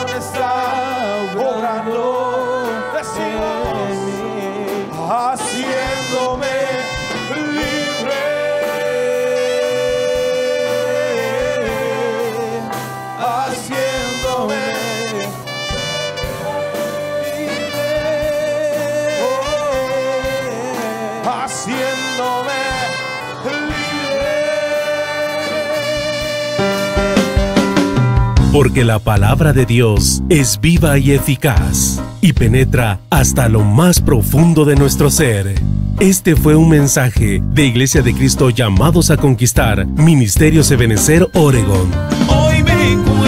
porque la palabra de Dios es viva y eficaz y penetra hasta lo más profundo de nuestro ser. Este fue un mensaje de Iglesia de Cristo llamados a conquistar, Ministerio Ebenecer, Oregon. Hoy